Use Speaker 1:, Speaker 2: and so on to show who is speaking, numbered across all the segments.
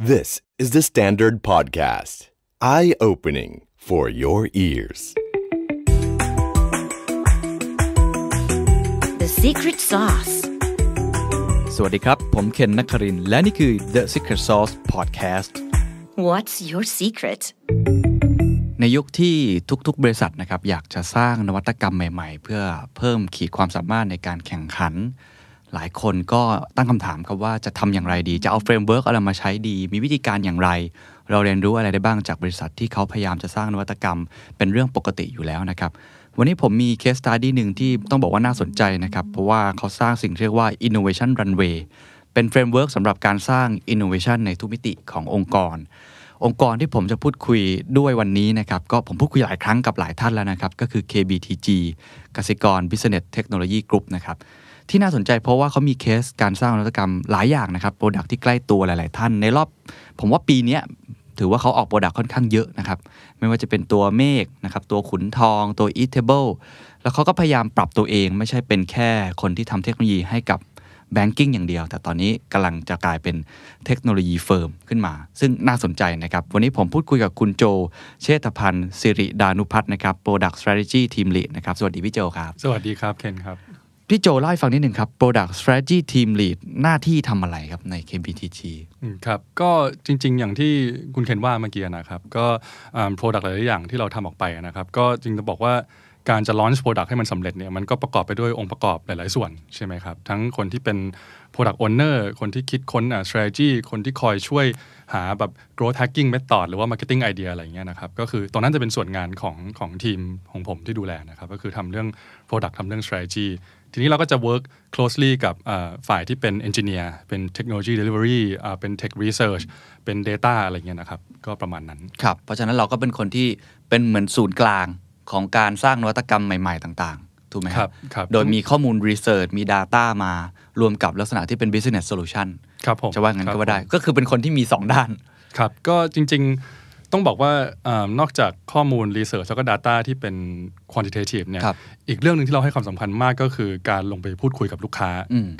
Speaker 1: This is the Standard Podcast. Eye-opening for your ears. The Secret Sauce. สวัสดีครับ ผม เคนนักคาริน และนี่คือ The Secret Sauce Podcast What's your secret ในยุคที่ทุก ๆบริษัทนะครับ อยากจะสร้างนวัตกรรมใหม่ๆ เพื่อเพิ่มขีดความสามารถในการแข่งขันหลายคนก็ตั้งคำถามครับว่าจะทำอย่างไรดี จะเอาเฟรมเวิร์กอะไรมาใช้ดีมีวิธีการอย่างไร เราเรียนรู้อะไรได้บ้างจากบริษัทที่เขาพยายามจะสร้างนวัตกรรมเป็นเรื่องปกติอยู่แล้วนะครับ วันนี้ผมมีเคสตัดดี้หนึ่งที่ต้องบอกว่าน่าสนใจนะครับ เพราะว่าเขาสร้างสิ่งเรียกว่า innovation runway เป็นเฟรมเวิร์กสำหรับการสร้าง innovation ในทุกมิติขององค์กร องค์กรที่ผมจะพูดคุยด้วยวันนี้นะครับ ก็ผมพูดคุยหลายครั้งกับหลายท่านแล้วนะครับ ก็คือ KBTG กสิกร Business Technology Group นะครับที่น่าสนใจเพราะว่าเขามีเคสการสร้างนวัตกรรมหลายอย่างนะครับ โปรดักที่ใกล้ตัวหลาย ๆ ท่านในรอบผมว่าปีนี้ถือว่าเขาออกโปรดักค่อนข้างเยอะนะครับ ไม่ว่าจะเป็นตัวเมฆนะครับตัวขุนทองตัว Eatable แล้วเขาก็พยายามปรับตัวเองไม่ใช่เป็นแค่คนที่ทำเทคโนโลยีให้กับแบงกิ้งอย่างเดียว แต่ตอนนี้กำลังจะกลายเป็นเทคโนโลยีเฟิร์มขึ้นมา ซึ่งน่าสนใจนะครับ วันนี้ผมพูดคุยกับคุณโจเชษฐพันธ์สิริดานุพัฒน์นะครับ Product Strategy Team Lead นะครับสวัสดีพี่โจครับ สวัสดีครับเคนครับพี่โจเล่าให้ฟังนิดหนึ่งครับ Product Strategy Team Lead หน้าที่ทำอะไรครับใน KBTG ครับ ก็
Speaker 2: จริง ๆ อย่างที่คุณเคนว่าเมื่อกี้นะครับ ก็ Product หลายอย่างที่เราทำออกไปนะครับ ก็จริงจะบอกว่าการจะ launch product ให้มันสำเร็จเนี่ยมันก็ประกอบไปด้วยองค์ประกอบหลาย ๆ ส่วน ใช่ไหมครับ ทั้งคนที่เป็น product owner คนที่คิดค้นอ่ะ strategy คนที่คอยช่วยหาแบบ growth hacking method หรือว่า marketing idea อะไรเงี้ยนะครับก็คือตรงนั้นจะเป็นส่วนงานของของทีมของผมที่ดูแลนะครับก็คือทำเรื่อง product ทำเรื่อง strategy ทีนี้เราก็จะ work closely กับฝ่ายที่เป็น engineer เป็น technology delivery เป็น tech research
Speaker 1: เป็น data อะไรเงี้ยนะครับ ก็ประมาณนั้น ครับ เพราะฉะนั้นเราก็เป็นคนที่เป็นเหมือนศูนย์กลางของการสร้างนวัตกรรมใหม่ ๆต่าง ๆ ถูกไหมครับครับ โดยมีข้อมูล research มี data มารวมกับลักษณะที่เป็น business solution ครับผม จะว่างั้นก็ได้ ก็คือเป็นคนที่มี2ด้าน ครับ ก็จริงๆต้องบอกว่านอกจากข้อมูลรีเสิร์ชแล้วก็
Speaker 2: Data ที่เป็น quantitative เนี่ยอีกเรื่องหนึ่งที่เราให้ความสำคัญมากก็คือการลงไปพูดคุยกับลูกค้า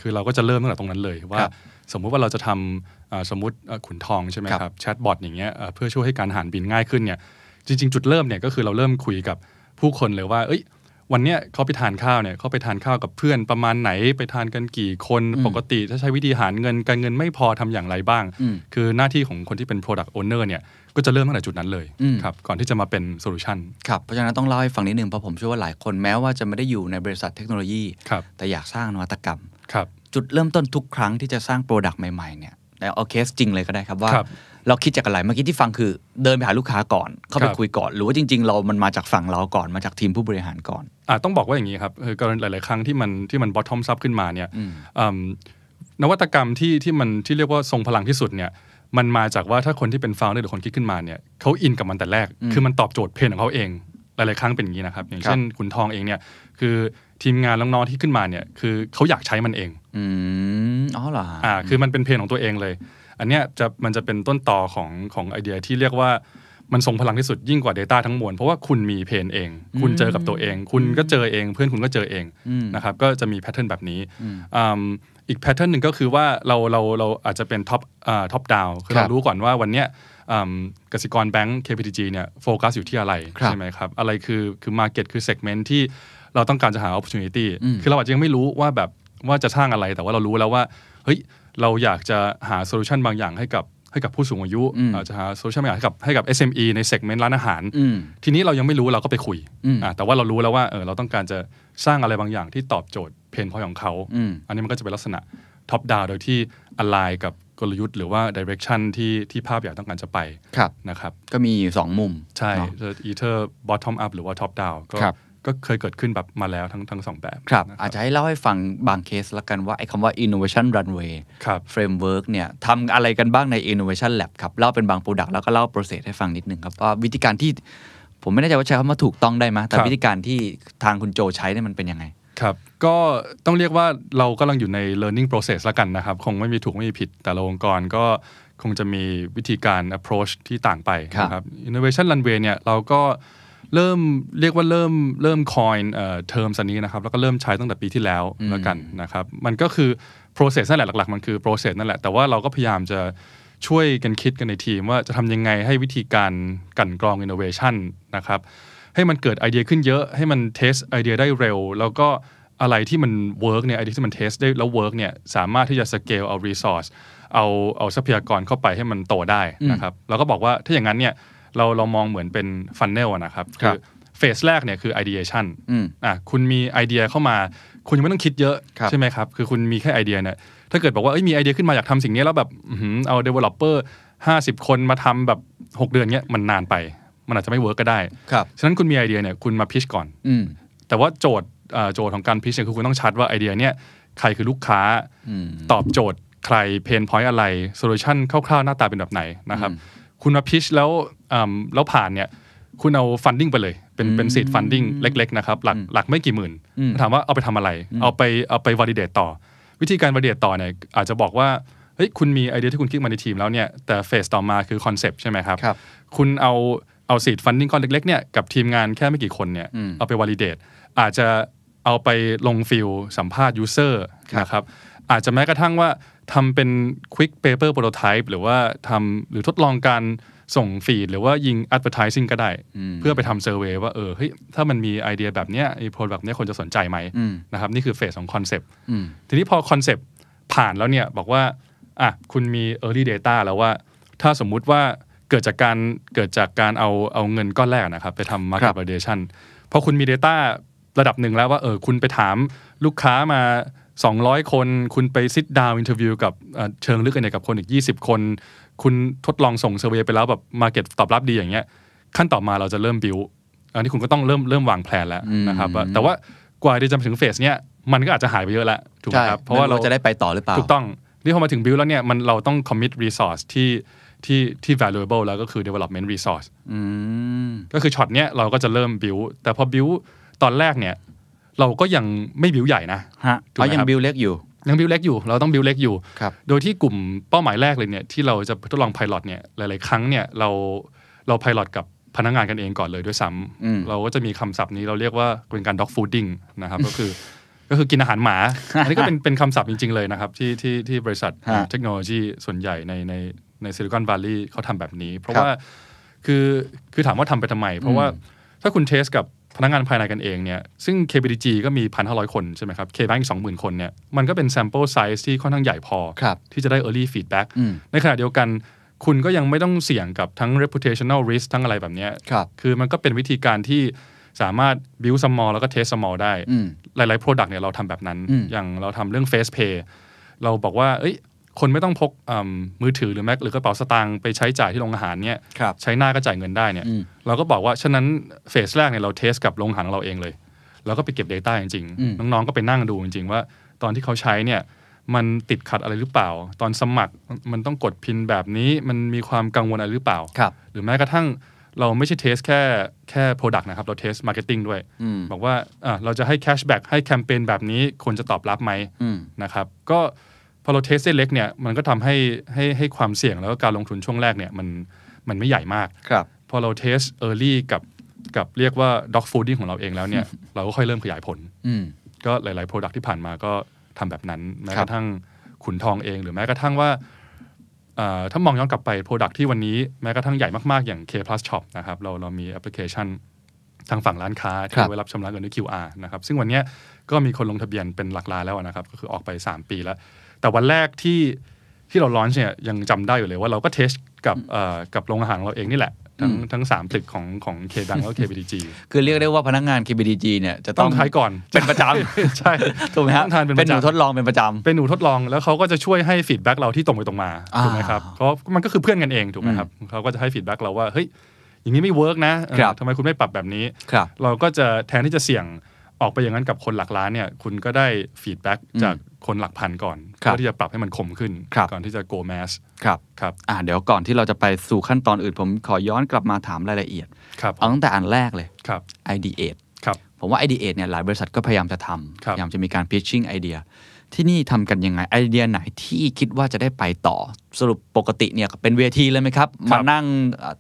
Speaker 2: คือเราก็จะเริ่มตั้งแต่ตรงนั้นเลย ว่าสมมุติว่าเราจะทำสมมติขุนทองใช่ไหมครับ แชทบอทอย่างเงี้ยเพื่อช่วยให้การหารบินง่ายขึ้นเนี่ยจริงๆ จุดเริ่มเนี่ยก็คือเราเริ่มคุยกับผู้คนเลยว่า เอ้ยวันเนี้ยเขาไปทานข้าวเนี่ยเขาไปทานข้าวกับเพื่อนประมาณไหน ไปทานกันกี่คน ปกติถ้าใช้วิธีหารเงินการเงินไม่พอทำอย่างไรบ้าง คือหน้าที
Speaker 1: ่ของคนที่เป็น Product Owner เนี่ยก็จะเริ่มตั้งแต่จุดนั้นเลยครับก่อนที่จะมาเป็นโซลูชันครับ เพราะฉะนั้นต้องเล่าให้ฟังนิดนึงเพราะผมเชื่อว่าหลายคนแม้ว่าจะไม่ได้อยู่ในบริษัทเทคโนโลยี แต่อยากสร้างนวัตกรรม ครับจุดเริ่มต้นทุกครั้งที่จะสร้างโปรดักต์ใหม่ๆเนี่ยเอาเคสจริงเลยก็ได้ครับว่าเราคิดจากอะไร เมื่อกี้ที่ฟังคือเดินไปหาลูกค้าก่อน เข้าไปคุยก่อน หรือว่าจริง ๆ เรามันมาจากฝั่งเราก่อน มาจากทีมผู้บริหารก่อน
Speaker 2: อ่าต้องบอกว่าอย่างนี้ครับคือกรณีหลายๆ ครั้งที่มันที่มันบอททอมซับขึ้นมาเนี่ยนวัตกรรมที่ที่มันที่เรียกว่าทรงพลังที่สุดเนี่ยมันมาจากว่าถ้าคนที่เป็นฟาวเนอร์หรือคนคิดขึ้นมาเนี่ยเขาอินกับมันแต่แรกคือมันตอบโจทย์เพนของเขาเอง หลายๆ ครั้งเป็นอย่างนี้นะครับอย่างเช่นขุนทองเองเนี่ยคือทีมงานน้องๆที่ขึ้นมาเนี่ยคือเขาอยากใช้มันเอง
Speaker 1: อ๋อเหรอ
Speaker 2: อ่าคือมันเป็นเพนของตัวเองเลยอันเนี้ยจะมันจะเป็นต้นต่อของของไอเดียที่เรียกว่ามันทรงพลังที่สุดยิ่งกว่า Data ทั้งมวลเพราะว่าคุณมีเพนเอง คุณเจอกับตัวเอง คุณก็เจอเองเพื่อนคุณก็เจอเอง นะครับ ก็จะมีแพทเทิร์นแบบนี้อีกแพทเทิร์นหนึ่งก็คือว่าเราเราเราอาจจะเป็นท็อปท็อปดาวคือเรารู้ก่อนว่าวันเนี้ยกสิกรแบงก์ KPTG เนี่ยโฟกัสอยู่ที่อะไรใช่ไหมครับอะไรคือคือร์เก็ตคือเซกเมนต์ที่เราต้องการจะหาโอกาส t u n คือเราอาจจะยังไม่รู้ว่าแบบว่าจะสร้างอะไรแต่ว่าเรารู้แล้วว่าเฮ้ยเราอยากจะหาโซลูชันบางอย่างให้กับให้กับผู้สูงอายุอาจจะหาโซลูชันบางอย่างให้กับให้กับ SME ในเซกเมนต์ร้านอาหารทีนี้เรายังไม่รู้เราก็ไปคุยแต่ว่าเรารู้แล้วว่าเออเราต้องการจะสร้างอะไรบางอย่างที่ตอบโจทย์เพนพอยของเขา อันนี้มันก็จะเป็นลักษณะท็อปดาวโดยที่อลไลกับกลยุทธ์หรือว่าดิเรกชันที่ที่ภาพอยากต้องการจะไปนะครับ
Speaker 1: ก็มี 2 มุมใช่
Speaker 2: อีเทอร์บอททอมอัพหรือว่าท็อปดาวก็ก็เคยเกิดขึ้นแบบมาแล้วทั้งทั้งสองแบบ
Speaker 1: ครับ อาจจะให้เล่าให้ฟังบางเคสละกัน ว่าไอ้คำว่า innovation runway ครับ framework เนี่ยทำอะไรกันบ้างใน innovation lab ครับ เล่าเป็นบาง product แล้วก็เล่า process ให้ฟังนิดนึงครับ ว่าวิธีการที่ผมไม่แน่ใจว่าใช้คำว่าถูกต้องได้ไหม แต่วิธีการที่ทางคุณโจใช้เนี่ยมันเป็นยังไง
Speaker 2: ครับ ก็ต้องเรียกว่าเรากำลังอยู่ใน learning process ละกันนะครับ คงไม่มีถูกไม่มีผิด แต่ละองค์กรก็ คงจะมีวิธีการ approach ที่ต่างไปนะครับ innovation runway เนี่ยเราก็เริ่มเรียกว่าเริ่มเริ่มคอยเอ่อเทอมสันนี้นะครับแล้วก็เริ่มใช้ตั้งแต่ปีที่แล้วแล้วกันนะครับ มันก็คือ process นั่นแหละหลักๆมันคือ process นั่นแหละ แต่ว่าเราก็พยายามจะช่วยกันคิดกันในทีมว่าจะทำยังไงให้วิธีการกันกรอง innovation นะครับให้มันเกิดไอเดียขึ้นเยอะให้มันเทสไอเดียได้เร็ว แล้วก็อะไรที่มันเวิร์กเนี่ยไอเดียที่มันเทสได้แล้วเวิร์กเนี่ย สามารถที่จะสเกลเอาเอาเอาทรัพยากรเข้าไปให้มันโตได้นะครับ แล้วก็บอกว่าถ้าอย่างนั้นเนี่ยเราเรามองเหมือนเป็นฟันเนลนะครับคือเฟสแรกเนี่ยคือไอเดียชันอ่ะคุณมีไอเดียเข้ามา คุณยังไม่ต้องคิดเยอะ ใช่ไหมครับคือคุณมีแค่ไอเดียเนี่ยถ้าเกิดบอกว่ามีไอเดียขึ้นมาอยากทำสิ่งนี้แล้วแบบเอาเเดวลลอปเปอร์ห้าสิบคนมาทำแบบ 6 เดือนเนี้ยมันนานไป มันอาจจะไม่เวิร์กก็ได้ครับฉะนั้นคุณมีไอเดียเนี่ยคุณมาพิชก่อนแต่ว่าโจทย์โจทย์ของการพิชเนี่ยคือคุณต้องชัดว่าไอเดียเนี่ย ใครคือลูกค้าตอบโจทย์ใครเพนพอยต์อะไรโซลูชันคร่าวๆหน้าตาเป็นแบบไหนนะครับคุณมาพิชแล้วแล้วผ่านเนี่ยคุณเอาฟันดิ้งไปเลย เป็นเป็นสิ์ฟันดิ้งเล็กๆนะครับหลักหลักไม่กี่หมื่นถามว่าเอาไปทำอะไร เอาไปเอาไปวอลิเดตต่อ วิธีการวอลิเดตต่อเนี่ยอาจจะบอกว่าเฮ้ยคุณมีไอเดียที่คุณคิดมาในทีมแล้วเนี่ย แต่เฟสต่อมาคือคอนเซปต์ใช่ไหมครับ คุณเอาเอาสิ์ฟันดิ้งก้อนเล็กๆเนี่ยกับทีมงานแค่ไม่กี่คนเนี่ยเอาไปวอลิเดตอาจจะเอาไปลงฟิลสัมภาษณ์ยูเซอร์นะครับอาจจะแม้กระทั่งว่าทำเป็นควิกเปเปอร์โปรโตไทป์หรือว่าทำหรือทดลองการส่งฟีด หรือว่ายิงอวอร์ทายซิ่งก็ได้ เพื่อไปทำเซอร์เวยว่าเออเฮ้ยถ้ามันมีไอเดียแบบเนี้ยไอโปรแบบเนี้ยคนจะสนใจไหมนะครับนี่คือเฟสของคอนเซปต์ทีนี้พอคอนเซปต์ผ่านแล้วเนี่ย บอกว่าอ่ะคุณมี early data แล้วว่าถ้าสมมุติว่าเกิดจากการเกิดจากการเอาเอาเงินก้อนแรกนะครับ ไปทำ์ a ก k e t เ a l ์ d a t i o นพอคุณมี data ระดับหนึ่งแล้วว่าเออคุณไปถามลูกค้ามา200 คนคุณไปซิดดาวอินเทอร์วิวกับเชิงลึกกันเนี่ยกับคนอีก 20 คน คุณทดลองส่งเซอร์เวยไปแล้วแบบมาเก็ตตอบรับดีอย่างเงี้ย ขั้นต่อมาเราจะเริ่มบิวอันนี้คุณก็ต้องเริ่มเริ่มวางแผนแล้วนะครับแต่ว่ากว่าจะมจถึงเฟสเนี้ย มันก็อาจจะหายไปเยอะละถูกไหมครับ เพราะว่าเราจะได้ไปต่อหรือเปล่า ถูกต้องนี่พอมาถึงบิวแล้วเนี่ยมันเราต้องคอมมิตรีซอสที่ที่ที่ valuable แล้วก็คือ development resource ก็คือช็อตเนี้ยเราก็จะเริ่มบิวแต่พอบิวตอนแรกเนี่ยเราก็ยังไม่บิวใหญ่นะฮะเรายังบิวเล็กอยู่ ยังบิวเล็กอยู่ เราต้องบิวเล็กอยู่ โดยที่กลุ่มเป้าหมายแรกเลยเนี่ยที่เราจะทดลองพายロตเนี่ย หลาย ๆ ครั้งเนี่ยเราเราพายロตกับพนักงานกันเองก่อนเลยด้วยซ้ำเราก็จะมีคำศัพท์นี้เราเรียกว่าเป็นการ็อกฟูดดิ้งนะครับ ก็คือก็คือกินอาหารหมา อันนี้ก็เป็นเป็นคำศัพท์จริง ๆ เลยนะครับที่ที่ที่บริษัทเทคโนโลยีส่วนใหญ่ในในในซิลิคอนวัลลีย์เขาทำแบบนี้ เพราะว่าคือคือถามว่าทำไปทำไม เพราะว่าถ้าคุณเทสกับพนักงานภายในกันเองเนี่ยซึ่ง KBDG ก็มี 1,500 คนใช่ไหมครับ KBank อีก20,000 คนเนี่ยมันก็เป็น sample size ที่ค่อนข้างใหญ่พอ ที่จะได้ early feedback ในขณะเดียวกันคุณก็ยังไม่ต้องเสี่ยงกับทั้ง reputational risk ทั้งอะไรแบบนี้คคือมันก็เป็นวิธีการที่สามารถ build small แล้วก็ test small ได้ หลายๆ product เนี่ยเราทำแบบนั้นอย่างเราทำเรื่อง face pay เราบอกว่าเอ้ยคนไม่ต้องพกมือถือหรือแม็กหรือกระเป๋าสตางค์ไปใช้จ่ายที่โรงอาหารเนี่ยใช้หน้าก็จ่ายเงินได้เนี่ยเราก็บอกว่าฉะนั้นเฟสแรกเนี่ยเราเทสกับโรงอาหารเราเองเลยเราก็ไปเก็บ Data จริงๆน้องๆก็ไปนั่งดูจริง ๆว่าตอนที่เขาใช้เนี่ยมันติดขัดอะไรหรือเปล่า ตอนสมัครมันต้องกดพินแบบนี้มันมีความกังวลอะไรหรือเปล่าครับหรือแม้กระทั่งเราไม่ใช่เทส แค่แค่ปรดักต์นะครับเราเทสมาร์เก็ตติ้งด้วยบอกว่าเราจะให้แคชแบ็กให้แคมเปญแบบนี้ควรจะตอบรับไหมนะครับก็พอเราเทสได้เล็กเนี่ยมันก็ทำให้ให้ให้ความเสี่ยงแล้วก็การลงทุนช่วงแรกเนี่ยมันมันไม่ใหญ่มากครับ พอเราเทสเออร์ลี่กับกับเรียกว่าด็อกฟูดดิ้งของเราเองแล้วเนี่ย เราก็ค่อยเริ่มขยายผลก็หลายๆโปรดักที่ผ่านมาก็ทำแบบนั้น แม้กระทั่งขุนทองเอง หรือแม้กระทั่งว่าถ้ามองย้อนกลับไปโปรดักที่วันนี้แม้กระทั่งใหญ่มากๆ อย่าง K Plus Shop นะครับเราเรามีแอปพลิเคชันทางฝั่งร้านค้าที่ไว้รับชำระเงินด้วย QR นะครับซึ่งวันนี้ก็มีคนลงทะเบียนเป็นหลักล้านแล้วนะครับก็คือออกไป 3 ปีแล้วแต่วันแรกที่ที่เราลอนเนี่ยยังจำได้อยู่เลยว่าเราก็เทสกับกับโรงอาหารเราเองนี่แหละ ทั้งทั้งสามตึกของของเคดังแล้วเคบีดีจีคือเรียกได้ว่าพนักงานเคบีดีจีเนี่ยจะต้องทายก่อน เป็นประจำใช่ถูกไหมครับเป็นหนูทดลองเป็นประจำเป็นหนูทดลองแล้วเขาก็จะช่วยให้ฟีดแบ็กเราที่ตรงไปตรงมาถูกไหมครับเพราะมันก็คือเพื่อนกันเอง ถูกไหมครับเขาก็จะให้ฟีดแบ็กเราว่าเฮ้ยอย่างนี้ไม่เวิร์กนะทำไมคุณไม่ปรับแบบนี้ เราก็จะแทนที่จะเสี่ยงออกไปอย่างนั้นกับคนหลักล้านเนี่ย คุณก็ได้ฟีดแบ็ก
Speaker 1: จากคนหลักพันก่อนเพื่อที่จะปรับให้มันคมขึ้น ก่อนที่จะโกแมสครับครับอ่าเดี๋ยวก่อนที่เราจะไปสู่ขั้นตอนอื่น ผมขอย้อนกลับมาถามรายละเอียดครับตั้งแต่อันแรกเลย ครับ i d e ครับผมว่า i d e ดียเนี่ยหลายบริษัทก็พยายามจะทำพยายามจะมีการ pitching ไอเดียที่นี่ทำกันยังไงไอเดียไหนที่คิดว่าจะได้ไปต่อสรุปปกติเนี่ยเป็นเวทีเลยไหมครับรบมานั่ง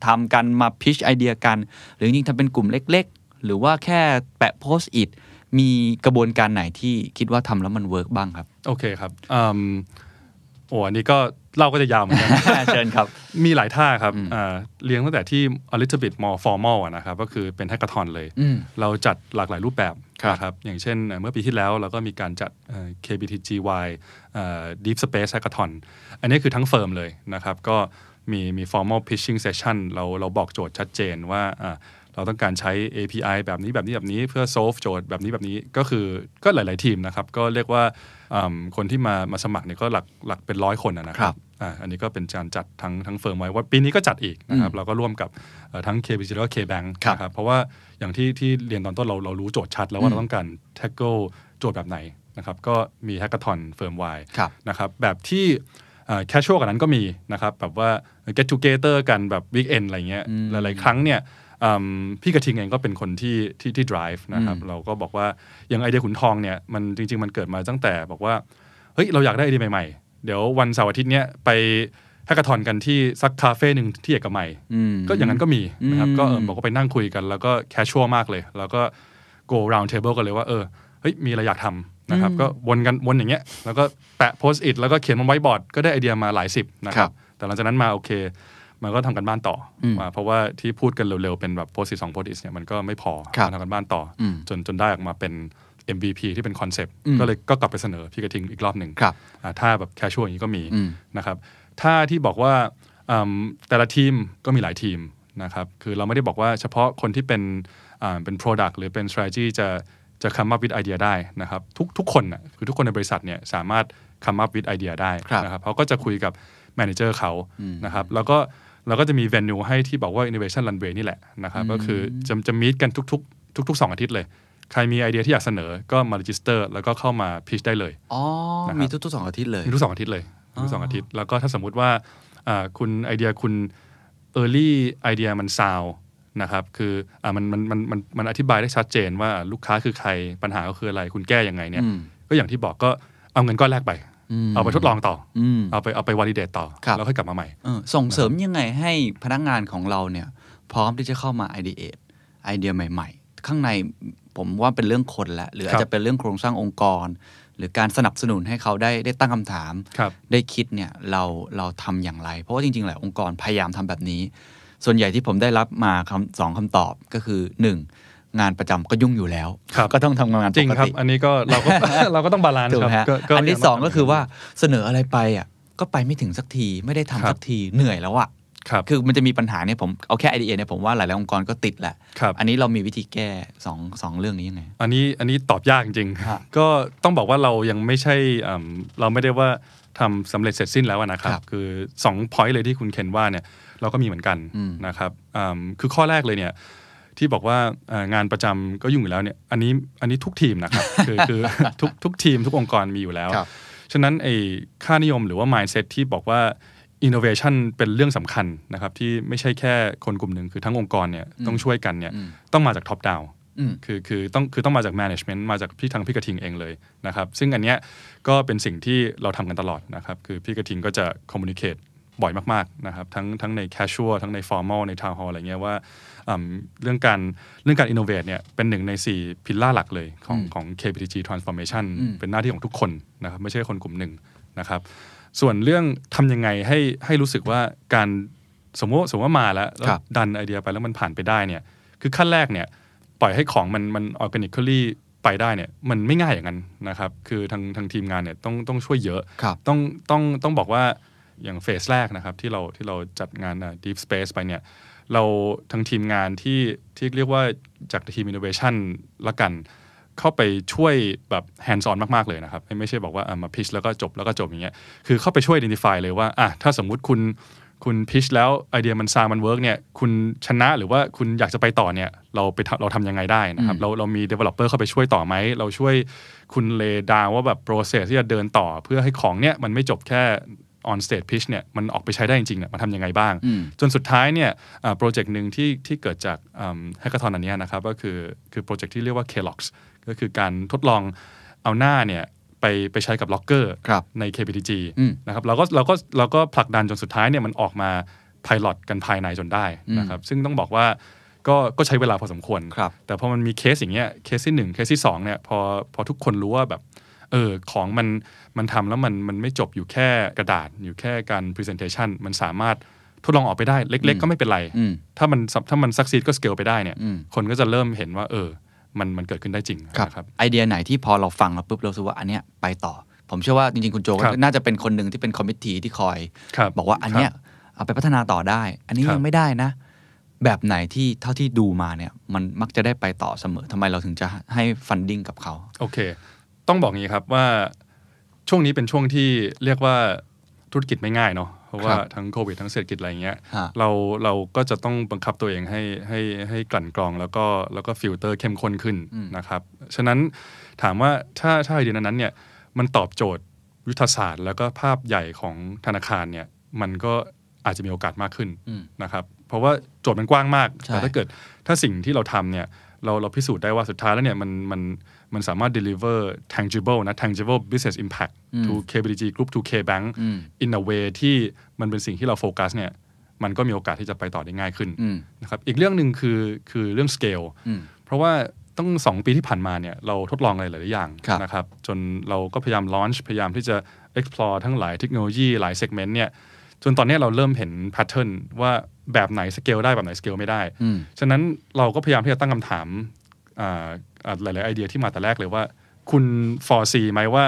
Speaker 1: ทำกันมาพิชไอเดียกัน หรือยิ่งทำเป็นกลุ่มเล็กๆ หรือว่าแค่แปะโพสต์อิทมีกระบวนการไหนที่คิดว่าทำแล้วมันเวิร์กบ้างครับ โอเคครับโอ้อันนี้ก็เล่าก็จะยาวเหมือนกันเชิญครับ
Speaker 2: มีหลายท่าครับ เลี้ยงตั้งแต่ที่อลิซาเบธมอร์ฟอร์มอลนะครับก็คือเป็นแฮกกาทอนเลยเราจัดหลากหลายรูปแบบครับอย่างเช่นเมื่อปีที่แล้วเราก็มีการจัด KBTGY Deep Space Hackathon อันนี้คือทั้งเฟิร์มเลยนะครับ ก็มีมี formal pitching session เราเราบอกโจทย์ชัดเจนว่าเราต้องการใช้ API แบบนี้แบบนี้แบบนี้เพื่อ solve โจทย์แบบนี้แบบนี้ก็คือก็หลาย ๆ ทีมนะครับก็เรียกว่าคนที่มามาสมัครเนี่ยก็หลักหลักเป็นร้อยคนนะครับอันนี้ก็เป็นการจัดทั้งทั้งเฟิร์มไว้ว่าปีนี้ก็จัดอีกนะครับเราก็ร่วมกับทั้ง KBC แล้วก็ KBank นะครับเพราะว่าอย่างที่ที่เรียนตอนต้นเรา เรารู้โจทย์ชัดแล้วว่าเราต้องการ tackle โจทย์แบบไหนนะครับก็มีแฮกเกอร์ทอนเฟิร์มไว้นะครับแบบที่แคชชวลกันนั้นก็มีนะครับแบบว่า get together กันแบบ weekend อะไรเงี้ยหลายๆครั้งเนี่ยพี่กระทิงเองก็เป็นคนที่ที่ที่ drive นะครับ เราก็บอกว่า อย่างไอเดียขุนทองเนี่ย มันจริง ๆ มันเกิดมาตั้งแต่บอกว่า เฮ้ย เราอยากได้ไอเดียใหม่ๆ เดี๋ยววันเสาร์อาทิตย์เนี้ยไปแฮกกะทอนกันที่ซักคาเฟ่หนึ่งที่เอกมัยก็อย่างนั้นก็มีนะครับ ก็เออบอกว่าไปนั่งคุยกันแล้วก็แคชชัวมากเลย แล้วก็ go round table กันเลยว่าเออเฮ้ยมีอะไรอยากทำนะครับก็วนกันวนอย่างเงี้ยแล้วก็แปะโพสต์อิทแล้วก็เขียนบนไวบอร์ดก็ได้ไอเดียมาหลายสิบนะครับแต่หลังจากนั้นมาโอเคมันก็ทำกันบ้านต่อมาเพราะว่าที่พูดกันเร็วๆ เป็นแบบโพสิสองโพสิสเนี่ย มันก็ไม่พอทำกันบ้านต่อจนจนได้ออกมาเป็น MVP ที่เป็นคอนเซปต์ก็เลยก็กลับไปเสนอ พี่กระทิงอีกรอบหนึ่ง ถ้าแบบแคชชวลอย่างนี้ก็มีนะครับถ้าที่บอกว่าแต่ละทีมก็มีหลายทีมนะครับคือเราไม่ได้บอกว่า เฉพาะคนที่เป็นเป็น Product หรือเป็น strategy จะจะคัมมัพวิดไอเดียได้นะครับทุกทุกคนนะคือทุกคนในบริษัทเนี่ยสามารถคัมมัพวิดไอเดียได้นะครับเขาก็จะคุยกับแมเนเจอร์เขานะครับแล้วก็เราก็จะมีเวนิวให้ที่บอกว่า innovation runway นี่แหละนะครับก็คือจะจะมีดกันทุก ๆ ทุก ๆ 2 อาทิตย์เลย ใครมีไอเดียที่อยากเสนอก็มาจิสเตอร์แล้วก็เข้ามาพิชได้เลยอ๋อมีทุกๆ2อาทิตย์เลยมีทุกสอาทิตย์เลยทุกสองอาทิตย์ แล้วก็ถ้าสมมุติว่าคุณไอเดียคุณ early ไอเดียมันซาวนะครับคืออมันมันมันมันมันอธิบายได้ชัดเจนว่าลูกค้าคือใครปัญหาก็คืออะไรคุณแก้ยังไงเนี่ยก็อย่างที่บอกก็เอาเงิน
Speaker 1: ก้อนแรกไปเอาไปทดลองต่อ เอาไปเอาไปวอลิเดตต่อ แล้วค่อยกลับมาใหม่ ส่งเสริมยังไงให้พนักงานของเราเนี่ยพร้อมที่จะเข้ามาไอเดียไอเดียใหม่ ๆ ข้างในผมว่าเป็นเรื่องคนละหรืออาจจะเป็นเรื่องโครงสร้างองค์กร หรือการสนับสนุนให้เขาได้ได้ตั้งคำถาม ได้คิดเนี่ยเราเราทำอย่างไร เพราะว่าจริงๆ หลายองค์กรพยายามทำแบบนี้ ส่วนใหญ่ที่ผมได้รับมาคำสองคำตอบก็คือ 1งานประจำก็ยุ่งอยู่แล้วก็ต้องทำงานจริงครับ อันนี้ก็เราก็เราก็ต้องบาลานซ์ครับอันที่สองก็คือว่าเสนออะไรไปอ่ะก็ไปไม่ถึงสักทีไม่ได้ทำสักทีเหนื่อยแล้วอ่ะคือมันจะมีปัญหาเนี่ยผมเอาแค่ไอเดียเนี่ยผมว่าหลาย ๆ องค์กรก็ติดแหละอันนี้เรามีวิธีแก้สองสองเรื่องนี้ยังไงอันนี้อันนี้ตอบยากจริง
Speaker 2: ก็ต้องบอกว่าเรายังไม่ใช่เราไม่ได้ว่าทำสำเร็จเสร็จสิ้นแล้วนะครับคือ2พอยต์เลยที่คุณเคนว่าเนี่ยเราก็มีเหมือนกันนะครับคือข้อแรกเลยเนี่ยที่บอกว่างานประจำก็ยุ่งอยู่แล้วเนี่ยอันนี้อันนี้ทุกทีมนะครับ คือ คือทุกทุกทีมทุกองค์กรมีอยู่แล้วฉะนั้นไอ้ค่านิยมหรือว่า mindset ที่บอกว่า innovation เป็นเรื่องสำคัญนะครับที่ไม่ใช่แค่คนกลุ่มหนึ่งคือทั้งองค์กรเนี่ยต้องช่วยกันเนี่ยต้องมาจาก top down คือคือต้องคือ ต้องมาจาก management มาจากพี่ทางพี่กระทิงเองเลยนะครับ ซึ่งอันเนี้ยก็เป็นสิ่งที่เราทำกันตลอดนะครับคือพี่กระทิงก็จะ communicate บ่อยมากๆนะครับ ทั้งทั้งใน casual ทั้งใน formal ใน town hall อะไรเงี้ยว่าเรื่องการเรื่องการอินโนเวทเนี่ยเป็นหนึ่งใน 4 พิลล่าหลักเลยของของ KPTG Transformation เป็นหน้าที่ของทุกคนนะครับไม่ใช่คนกลุ่มหนึ่งนะครับส่วนเรื่องทํำยังไงให้ให้รู้สึกว่าการสมมติสมมติว่ามาแล้วแล้ว ดันไอเดียไปแล้วมันผ่านไปได้เนี่ยคือขั้นแรกเนี่ยปล่อยให้ของมันมันออร์แกนิคอลี่ไปได้เนี่ยมันไม่ง่ายอย่างนั้นนะครับคือทางทางทีมงานเนี่ยต้องต้องช่วยเยอะ ต้องต้องต้องบอกว่าอย่างเฟสแรกนะครับที่เราที่เราจัดงานดีฟสเปซไปเนี่ยเราทั้งทีมงานที่ที่เรียกว่าจากทีมอินโนเวชันละกันเข้าไปช่วยแบบแฮนด์ซอนมาก ๆ เลยนะครับ ไม่ใช่บอกว่าเอามาพิชแล้วก็จบแล้วก็จบ อย่างเงี้ยคือเข้าไปช่วยดีนิฟายเลยว่าอ่ะถ้าสมมุติคุณคุณพิชแล้วไอเดียมันซามันเวิร์กเนี่ย คุณชนะหรือว่าคุณอยากจะไปต่อเนี่ย เราไปเราทำยังไงได้นะครับเราเรามี developer เข้าไปช่วยต่อไหม เราช่วยคุณเลดาว่าแบบโปรเซสที่จะเดินต่อเพื่อให้ของเนี่ยมันไม่จบแค่ on stage pitch เนี่ยมันออกไปใช้ได้จริงๆเนี่ยมันทำยังไงบ้าง จนสุดท้ายเนี่ยโปรเจกต์หนึ่งที่ที่เกิดจากแฮกเกอร์ทอนอันนี้นะครับก็คือคือโปรเจกต์ที่เรียกว่า Kellogg's ก็คือการทดลองเอาหน้าเนี่ยไปไปใช้กับล็อกเกอร์ใน KPTG นะครับเราก็เราก็เราก็ผลักดันจนสุดท้ายเนี่ยมันออกมาพายลอตกันภายในจนได้นะครับ ซึ่งต้องบอกว่าก็ก็ใช้เวลาพอสมควรครแต่พอมันมีเคสอย่างเงี้ยเคสที่หนึ่งเคสที่สองเนี่ยพอพอทุกคนรู้ว่าแบบเออของมันมันทำแล้วมันมันไม่จบอยู่แค่กระดาษ อยู่แค่การพรีเซนเทชันมันสามารถทดลองออกไปได้เล็กๆ ก็ไม่เป็นไร ถ้ามันถ้ามันซักซีดก็สเกลไปได้เนี่ยคนก็จะเริ่มเห็นว่า เออ
Speaker 1: มันมันเกิดขึ้นได้จริงครับไอเดียไหนที่พอเราฟังแล้วปุ๊บเราสึกว่าอันเนี้ยไปต่อ ผมเชื่อว่าจริงๆคุณโจก็น่าจะเป็นคนหนึ่งที่เป็นคอมมิชชีที่คอย บอกว่าอันเนี้ยเอาไปพัฒนาต่อได้ อันนี้ยังไม่ได้นะ แบบไหนที่เท่าที่ดูมาเนี่ยมันมักจะได้ไปต่อเสมอ ทำไมเราถึงจะให้ฟันดิ้งกับเขา
Speaker 2: โอเคต้องบอกงี้ครับว่าช่วงนี้เป็นช่วงที่เรียกว่าธุรกิจไม่ง่ายเนาะเพราะว่าทั้งโควิดทั้งเศรษฐกิจอะไรเงี้ยเราเราก็จะต้องบังคับตัวเองให้ให้ให้กลั่นกรองแล้วก็แล้วก็ฟิลเตอร์ เข้มข้นขึ้นนะครับ ฉะนั้นถามว่าถ้าถ้าไอเดียนั้นเนี่ยมันตอบโจทย์ยุทธศาสตร์แล้วก็ภาพใหญ่ของธนาคารเนี่ยมันก็อาจจะมีโอกาสมากขึ้นนะครับเพราะว่าโจทย์มันกว้างมากแต่ถ้าเกิดถ้าสิ่งที่เราทำเนี่ยเราเราพิสูจน์ได้ว่าสุดท้ายแล้วเนี่ยมันมันมมันสามารถ deliver tangible นะ tangible business impact to KBDG Group to KBank in a way ที่มันเป็นสิ่งที่เราโฟกัสเนี่ย มันก็มีโอกาสที่จะไปต่อได้ง่ายขึ้นนะครับ อีกเรื่องหนึ่งคือคือเรื่อง scale เพราะว่าต้องสองปีที่ผ่านมาเนี่ยเราทดลองอะไรหลาย ๆ อย่างนะครับ จนเราก็พยายาม launch พยายามที่จะ explore ทั้งหลายเทคโนโลยีหลาย segment เนี่ย จนตอนนี้เราเริ่มเห็น pattern ว่าแบบไหน scale ได้แบบไหน scale ไม่ได้ ฉะนั้นเราก็พยายามที่จะตั้งคำถามหลายๆ ไอเดียที่มาแต่แรกเลยว่าคุณฟอร์ซีไหมว่า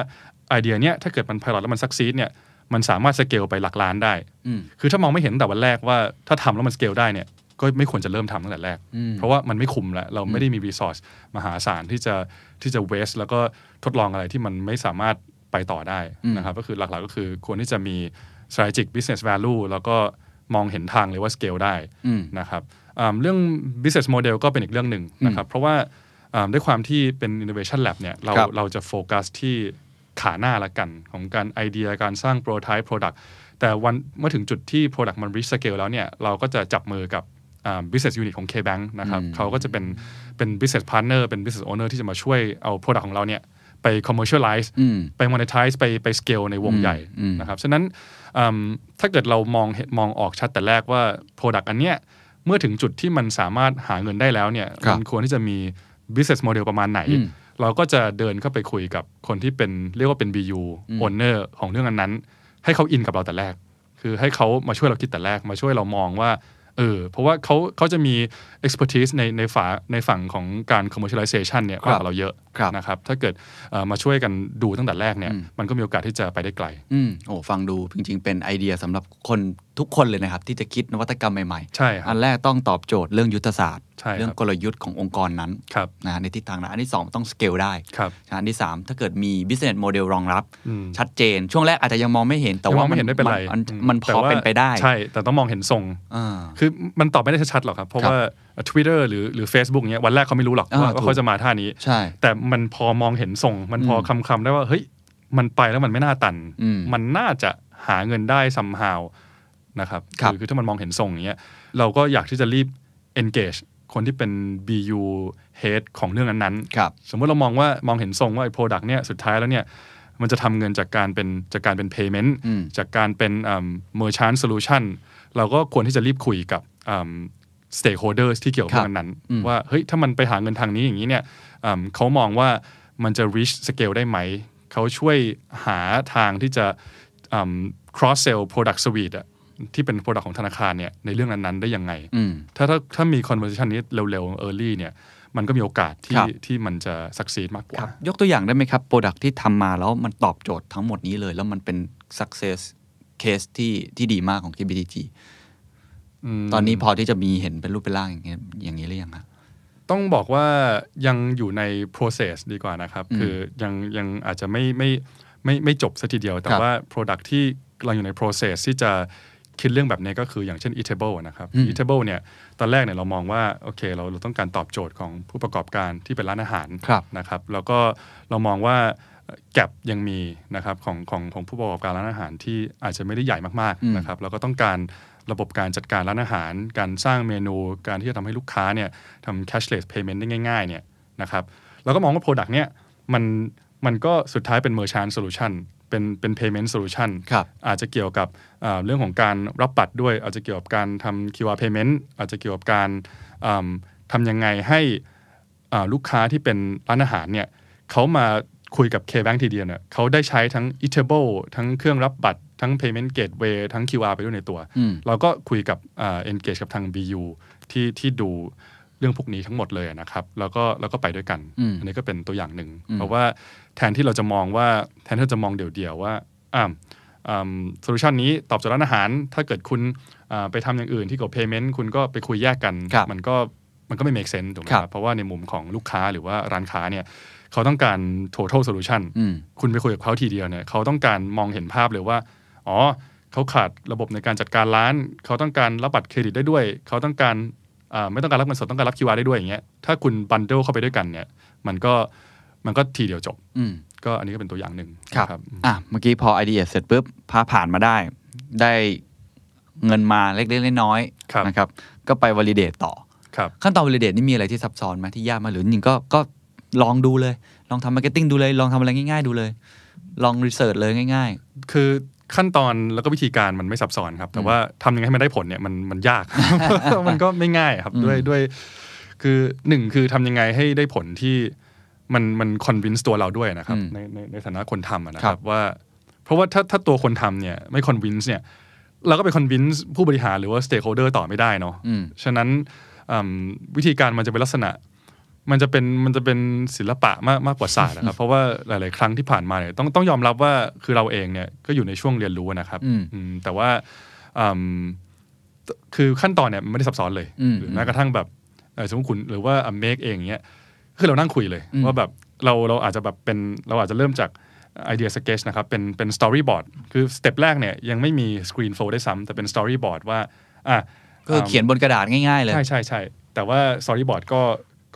Speaker 2: ไอเดียเนี้ยถ้าเกิดมันพอรลอตแล้วมันซักซีดเนี่ยมันสามารถสเกลไปหลักล้านได้ คือถ้ามองไม่เห็นแต่วันแรกว่าถ้าทำแล้วมันสเกลได้เนี่ยก็ไม่ควรจะเริ่มทำตั้งแต่แรก เพราะว่ามันไม่คุ้มแล้วเราไม่ได้มีรีซอสมหาศาลที่จะที่จะเวสแล้วก็ทดลองอะไรที่มันไม่สามารถไปต่อได้นะครับก็คือหลักๆก็คือควรที่จะมี strategic business value แล้วก็มองเห็นทางเลยว่าสเกลได้นะครับเรื่อง business model ก็เป็นอีกเรื่องหนึ่งนะครับเพราะว่าด้วยความที่เป็น innovation lab เนี่ย เราเราจะโฟกัสที่ขาหน้าละกันของการไอเดียการสร้าง prototype product แต่วันเมื่อถึงจุดที่ product มัน reach scale แล้วเนี่ย เราก็จะจับมือกับ business unit ของ KBank นะครับเขาก็จะเป็นเป็น business partner เป็น business owner ที่จะมาช่วยเอา product ของเราเนี่ยไป commercialize ไป monetize ไปไป scale ในวงใหญ่ นะครับ ฉะนั้นถ้าเกิดเรามองมองออกชัดแต่แรกว่า product อันเนี้ย เมื่อถึงจุดที่มันสามารถหาเงินได้แล้วเนี่ย มันควรที่จะมี business model ประมาณไหนเราก็จะเดินเข้าไปคุยกับคนที่เป็นเรียกว่าเป็น BU owner ของเรื่องนั้นๆให้เขาอินกับเราแต่แรก คือให้เขามาช่วยเราคิดแต่แรกมาช่วยเรามองว่าเออเพราะว่าเขาเขาจะมี expertise ในในฝาในฝั่งของการ commercialization เนี่ยมากกว่าเราเยอะนะครับ ถ้าเกิดมาช่วยกันดูตั้งแต่แรกเนี่ยมันก็มีโอกาสที
Speaker 1: ่จะไปได้ไกลอืมโอ้ฟังดูจริงๆ เป็นไอเดียสำหรับคนทุกคนเลยนะครับ ที่จะคิดนวัตกรรมใหม่ๆใช่อันแรกต้องตอบโจทย์เรื่องยุทธศาสตร์ใช่เรื่องกลยุทธ์ขององค์กรนั้นครับนะในทิศทางนั้นอันที่2ต้องสเกลได้ครับอันที่ 3 ถ้าเกิดมี business model รองรับ ชัดเจนช่วงแรกอาจจะยังมองไม่เห็นแต่ว่ามัมนไม่เป็นไรมันมันพอเป็นไปได้ ใช่ แต่ต้องมองเห็นทรงอ
Speaker 2: คือมันตอบไม่ได้ชัดๆหรอกครับ เพราะว่า Twitter หรือหรือเ a c e b o o k เนี้ยวันแรกเขาไม่รู้หรอกว่าเขาจะมาท่านี้ใช่แต่มันพอมองเห็นทรงมันพอคำคำได้ว่าเฮ้ยมันไปแล้วมันไม่น่าตันมมันน่าจะหาเงินได้ซัมฮาวนะครับคือคือถ้ามันมองเห็นทรงอย่างเงี้ยเราก็อยากที่จะรีบ engage คนที่เป็น BU head ของเรื่องนั้นๆสมมติเรามองว่ามองเห็นทรงว่าไอ้ product เนี่ยสุดท้ายแล้วเนี่ยมันจะทำเงินจากการเป็นจากการเป็น payment จากการเป็น merchant solution เราก็ควรที่จะรีบคุยกับ stakeholders ที่เกี่ยวข้องนั้น ว่าเฮ้ยถ้ามันไปหาเงินทางนี้อย่างนี้เนี่ยเขามองว่ามันจะ reach scale ได้ไหม เขาช่วยหาทางที่จะ cross sell product suite ที่เป็นโปรดักของธนาคารเนี่ยในเรื่องนั้นๆได้ยังไงถ้าถ้าถ้ามีคอนเวอร์ชันนี้เร็วๆเอร์ลี่เนี่ยมันก็มีโอกาสที่
Speaker 1: ที่มันจะสักซีดมากกว่ายกตัวอย่างได้ไหมครับ โปรดักที่ทำมาแล้วมันตอบโจทย์ทั้งหมดนี้เลย แล้วมันเป็นสักซ e ส s c a s ที่ที่ดีมากของ k b t g ตอนนี้พอที่จะมีเห็นเป็นรูปเป็นร่างอย่างเงี้ยอย่างนี้หรือยังครับต้องบอกว่า
Speaker 2: ยังอยู่ใน process ดีกว่านะครับ คือยังยังอาจจะไม่ไม่ไม่ไม่จบสัทีเดียว แต่ว่า product ที่เราอยู่ใน process ที่จะคิดเรื่องแบบนี้ก็คืออย่างเช่น Eatable นะครับ Eatable เนี่ยตอนแรกเนี่ยเรามองว่าโอเคเราต้องการตอบโจทย์ของผู้ประกอบการที่เป็นร้านอาหารรนะครับแล้วก็เรามองว่าแกลบยังมีนะครับของของของผู้ประกอบการร้านอาหารที่อาจจะไม่ได้ใหญ่มากๆนะครับแล้วก็ต้องการระบบการจัดการร้านอาหาร การสร้างเมนูการที่จะทำให้ลูกค้าเนี่ยทำ cashless payment ได้ง่าย ๆเนี่ยนะครับเราก็มองว่า Product เนี่ยมันมันก็สุดท้ายเป็น merchant solution เป็นเป็น payment solution อาจจะเกี่ยวกับเรื่องของการรับบัตรด้วย อาจจะเกี่ยวกับการทำ QR payment อาจจะเกี่ยวกับการทำยังไงให้ลูกค้าที่เป็นร้านอาหารเนี่ยเขามาคุยกับ K-Bank ทีเดียวเนี่ยเขาได้ใช้ทั้ง e t a b l e ทั้งเครื่องรับบัตรทั้ง Payment Gateway ทั้ง QR ไปด้วยในตัว เราก็คุยกับ engage กับทาง BU ที่ที่ดูเรื่องพวกนี้ทั้งหมดเลยนะครับแล้วก็แล้วก็ไปด้วยกัน อันนี้ก็เป็นตัวอย่างหนึ่ง เพราะว่าแทนที่เราจะมองว่าแทนที่เราจะมองเดี่ยวๆว่า อ่าโซลูชันนี้ตอบโจทย์ร้านอาหาร ถ้าเกิดคุณไปทำอย่างอื่นที่กับย์เมนต์คุณก็ไปคุยแยกกัน มันก็ มันก็ไม่เมกเซนต์ถูกไหมครับเพราะว่าในมุมของลูกค้าหรือว่าร้านค้าเนี่ยเขาต้องการทั้งทั้งโซลูชันคุณไปคุยกับเขาทีเดียวเนี่ยเขาต้องการมองเห็นภาพเลยว่าอ๋อเขาขาดระบบในการจัดการร้านเขาต้องการรับบัตรเครดิตได้ด้วยเขาต้องการไม่ต้องการรับเงินสดต้องการรับ QR ได้ด้วยอย่างเงี้ยถ้าคุณบันเดิลเข้าไปด้วยกันเนี่ย มันก็มันก็ทีเดียวจบก็อันนี้ก็เป็นตัวอย่างหนึ่ง
Speaker 1: ครับรบอ่ะ เมื่อกี้พอไอเดียเสร็จปุ๊บ พาผ่านมาได้ ได้เงินมาเล็กเล็กน้อยนะครับก็ไปวอลิเดตต่อขั้นตอนวอลิเดตนี่มีอะไรที่ซับซ้อนไหมที่ยากมาหรือจริงก็ก็ลองดูเลย ลองทำมาร์เก็ตติ้งดูเลย ลองทำอะไรง่าย ๆ ดูเลย ลองรีเสิร์ชเลยง่าย ๆ คือขั้นตอนแล้วก็วิธีการมันไม่ซับซ้อนครับ แต่ว่าทำยังไงให้มันได้ผลเนี่ยมันมัน
Speaker 2: ยากมันก็ไม่ง่ายครับด้วยด้วย คือหนึ่งคือทำยังไงให้ได้ผลที่มันมันคอนวินส์ตัวเราด้วยนะครับในในในฐานะคนทำนะครับ ว่าเพราะว่าถ้าถ้า ตัวคนทำเนี่ยไม่คอนวินส์เนี่ย เราก็ไปคอนวินส์ผู้บริหารหรือว่าสเต็กโฮเดอร์ต่อไม่ได้เนาะฉะนั้นวิธีการมันจะเป็นลักษณะมันจะเป็น มันจะเป็นศิลปะมากมากกว่าศาสตร์นะครับเพราะว่า หลายๆ ครั้งที่ผ่านมาเนี่ยต้องต้องยอมรับว่าคือเราเองเนี่ยก็อยู่ในช่วงเรียนรู้นะครับ แต่ว่าคือขั้นตอนเนี่ยไม่ได้ซับซ้อนเลยหรือแม้กระทั่งแบบสมมติคุณหรือว่าเมคเองเนี้ย คือเรานั่งคุยเลยว่าแบบเราเราอาจจะแบบเป็นเราอาจจะเริ่มจากไอเดียสเกจนะครับ เป็นเป็นสตอรี่บอร์ดคือสเต็ปแรกเนี่ยยังไม่มีสกรีนโฟลได้ซ้ำแต่เป็นสตอรี่บอร์ดว่าอ่ะก็เขียนบนกระดาษง่ายๆ เลยใช่ใช่ใช่แต่ว่าสตอรี่บอร์ดก็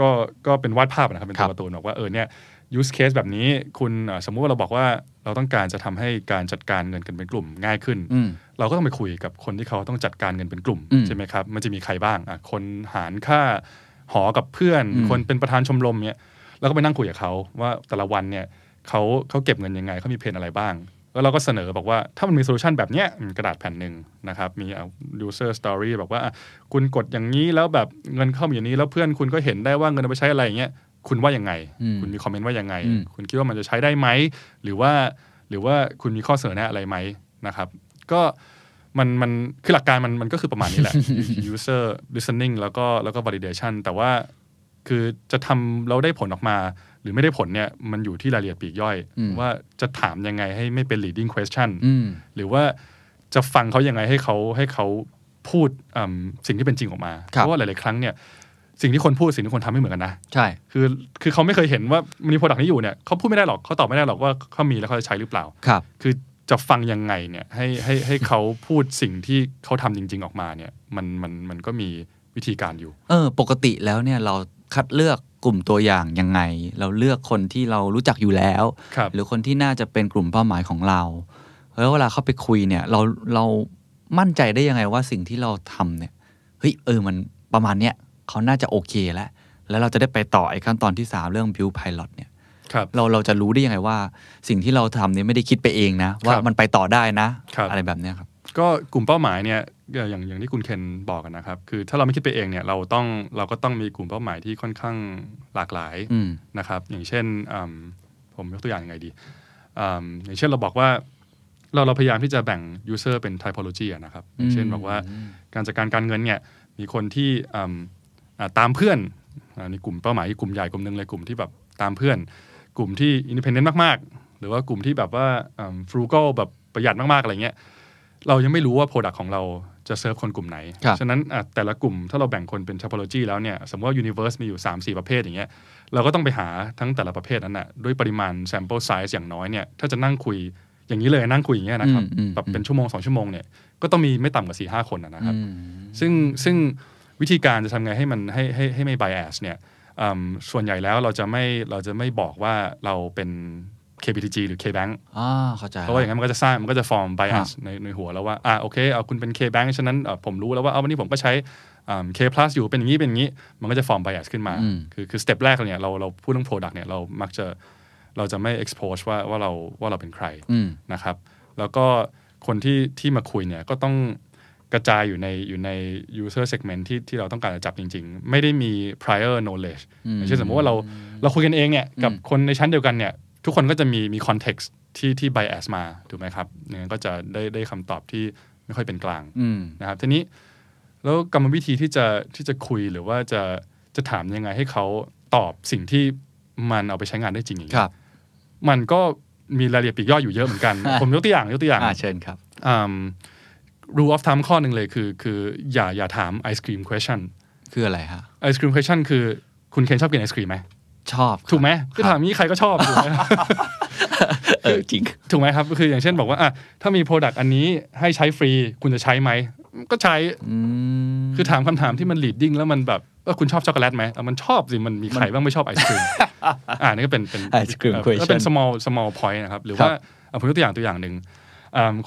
Speaker 2: ก็ก็เป็นวาดภาพนะครับเป็นตัวการ์ตูนบอกว่าเออเนี่ยยูสเคสแบบนี้คุณสมมุติว่าเราบอกว่าเราต้องการจะทำให้การจัดการเงินกันเป็นกลุ่ม ง่ายขึ้นเราก็ต้องไปคุยกับคนที่เขาต้องจัดการเงินเป็นกลุ่มใช่ไหมครับมันจะมีใครบ้างอ่ะคนหารค่าหอ กับเพื่อน คนเป็นประธานชมรมเนี่ยเราก็ไปนั่งคุยกับเขาว่าแต่ละวันเนี่ยเขาเขาเก็บเงินยังไงเขามีเพนอะไรบ้างแล้วเราก็เสนอบอกว่าถ้ามันมีโซลูชันแบบเนี้ยกระดาษแผ่นหนึ่งนะครับมี user story บอกว่าคุณกดอย่างนี้แล้วแบบเงินเข้ามาอย่างนี้แล้วเพื่อนคุณก็เห็นได้ว่าเงินเอาไปใช้อะไรอย่างเงี้ยคุณว่ายังไง คุณมีคอมเมนต์ว่ายังไง คุณคิดว่ามันจะใช้ได้ไหมหรือว่าหรือว่าคุณมีข้อเสนอแนะอะไรไหมนะครับ ก็มันมันคือหลักการมันมันก็คือประมาณนี้แหละ user listening แล้วก็แล้วก็ validation แต่ว่าคือจะทำเราได้ผลออกมาหรือไม่ได้ผลเนี่ยมันอยู่ที่รายละเอียดปีกย่อย ว่าจะถามยังไงให้ไม่เป็น leading question หรือว่าจะฟังเขายังไงให้เขาให้เขาพูดสิ่งที่เป็นจริงออกมาเพราะว่าหลาย ๆ ครั้งเนี่ย สิ่งที่คนพูดสิ่งที่คนทำไม่เหมือนกันนะใช่ คือ คือเขาไม่เคยเห็นว่ามีโปรดักต์นี้อยู่เนี่ยเขาพูดไม่ได้หรอกเขาตอบไม่ได้หรอกว่าเขามีแล้วเขาจะใช้หรือเปล่าครับ คือจะฟังยังไงเนี่ย ให้ให้ให้เขาพูดสิ่งที่เขาทำจริง ๆ ออกมา เนี่ย มัน
Speaker 1: มันมันก็มีวิธีการอยู่ เออปกติแล้วเนี่ยเราคัดเลือกกลุ่มตัวอย่างยังไง เราเลือกคนที่เรารู้จักอยู่แล้วหรือคนที่น่าจะเป็นกลุ่มเป้าหมายของเราแล้วเวลาเข้าไปคุยเนี่ยเราเรามั่นใจได้ยังไงว่าสิ่งที่เราทำเนี่ยเฮ้ยเออ มันประมาณเนี้ยเขาน่าจะโอเคแล้วแล้วเราจะได้ไปต่อไอ้ขั้นตอนที่ 3 เรื่อง b ิวพายล็อตเนี่ยรเราเราจะรู้ได้ยังไงว่าสิ่งที่เราทำเนี่ยไม่ได้คิดไปเองนะ ว่ามันไปต่อได้นะอะไรแบบนี้ครับ ก็กลุ่มเป้าหมายเนี่ย
Speaker 2: อย่างอย่างที่คุณเคนบอกกันนะครับ คือถ้าเราไม่คิดไปเองเนี่ย เราต้องเราก็ต้องมีกลุ่มเป้าหมายที่ค่อนข้างหลากหลายนะครับ อย่างเช่นผมยกตัวอย่างยังไงดี อย่างเช่นเราบอกว่าเราเราพยายามที่จะแบ่ง user เป็น typology นะครับ อย่างเช่นบอกว่าการจัดการการเงินเนี่ยมีคนที่ตามเพื่อนในกลุ่มเป้าหมายกลุ่มใหญ่กลุ่มหนึ่งเลยกลุ่มที่แบบตามเพื่อนกลุ่มที่อดีพเอนเนนต์มากๆหรือว่ากลุ่มที่แบบว่าฟรูโกลแบบประหยัดมากๆอะไรเงี้ยเรายังไม่รู้ว่าปรดักต์ของเราจะเซิร์ฟคนกลุ่มไหน ฉะนั้นแต่ละกลุ่ม ถ้าเราแบ่งคนเป็นชา p โลจีแล้วเนี่ยสมมติว่ายูนิเวอร์สมีอยู่ 3 4 ประเภทอย่างเงี้ยเราก็ต้องไปหาทั้งแต่ละประเภทนั้นนะ่ะด้วยปริมาณแซมเปิลไซส์อย่างน้อยเนี่ยถ้าจะนั่งคุยอย่างนี้เลย นั่งคุยอย่างเงี้ยนะครับแบบเป็นชั่วโมง 2 ชั่วโมงเนี่ยก็ต้องมีไม่ต่ำกว่า4ี่ห้าคนนะครับซึ่งซึ่งวิธีการจะทำไงให้มันให้ให้ให้ไม่ไบแอสเนี่ยส่วนใหญ่แล้วเราจะไม่เราจะไม่บอกว่าเราเป็น KBTG หรือ KBank
Speaker 1: อ่าเข้าใจ เพราะว่าอย่างนั้นมั
Speaker 2: นก็จะสร้าง มันก็จะฟอร์ม bias ในในหัวแล้วว่า อ่าโอเคเอาคุณเป็น KBank ฉะนั้นผมรู้แล้วว่าเอาวันนี้ผมก็ใช้ K plus อยู่เป็นอย่างนี้เป็นอย่างนี้ มันก็จะฟอร์ม bias ขึ้นมาคือคือสเต็ปแรกเนี่ย เราเราพูดเรื่อง product เนี่ย เรามักจะเราจะไม่ expose ว่าว่าเราว่าเราเป็นใครนะครับ แล้วก็คนที่ที่มาคุยเนี่ยก็ต้องกระจายอยู่ในอยู่ใน user segment ที่ที่เราต้องการจะจับจริง ๆ ไม่ได้มี prior knowledge เช่นสมมติว่าเราเราคุยกันเองเนี่ยกับคนในชั้นเดียวกันเนี่ยทุกคนก็จะมีมีคอนเท็กซ์ที่ที่ไบแอสมาถูกไหมครับเนี่ยก็จะได้ได้คำตอบที่ไม่ค่อยเป็นกลางนะครับทีนี้ แล้วกรรมวิธีที่จะที่จะคุยหรือว่าจะจะถามยังไงให้เขาตอบสิ่งที่มันเอาไปใช้งานได้จริงอย่างนี้มันก็มีรายละเอียดปีกย่อยอยู่เยอะเหมือนกัน ผมยกตัวอย่าง ยกตัวอย่างเชิญครับรูออฟทามข้อหนึ่งเลยคือ คือ อย่าอย่าถามไอศครีมค q วชั่นคืออะไรฮะไอศครีมค q วชั่นคือคุณเคนชอบกินไอศครีมไหมชอบ ถูกไหมคือถามนี้ใครก็ชอบถูกไหมเออจริงถูกไหมครับ คืออย่างเช่นบอกว่าอ่ะถ้ามีโปรดักต์อันนี้ให้ใช้ฟรี คุณจะใช้ไหม ก็ใช้คือถามคำถามที่มันลีดดิ้งแล้วมันแบบว่าคุณชอบช็อกโกแลตไหมมันชอบสิ มันมีใครบ้างไม่ชอบไอศครีม อ่านี่ก็เป็นเป็นไอศครีมก็เป็น small small point นะครับ หรือว่าเอผมยกตัวอย่างตัวอย่างหนึ่ง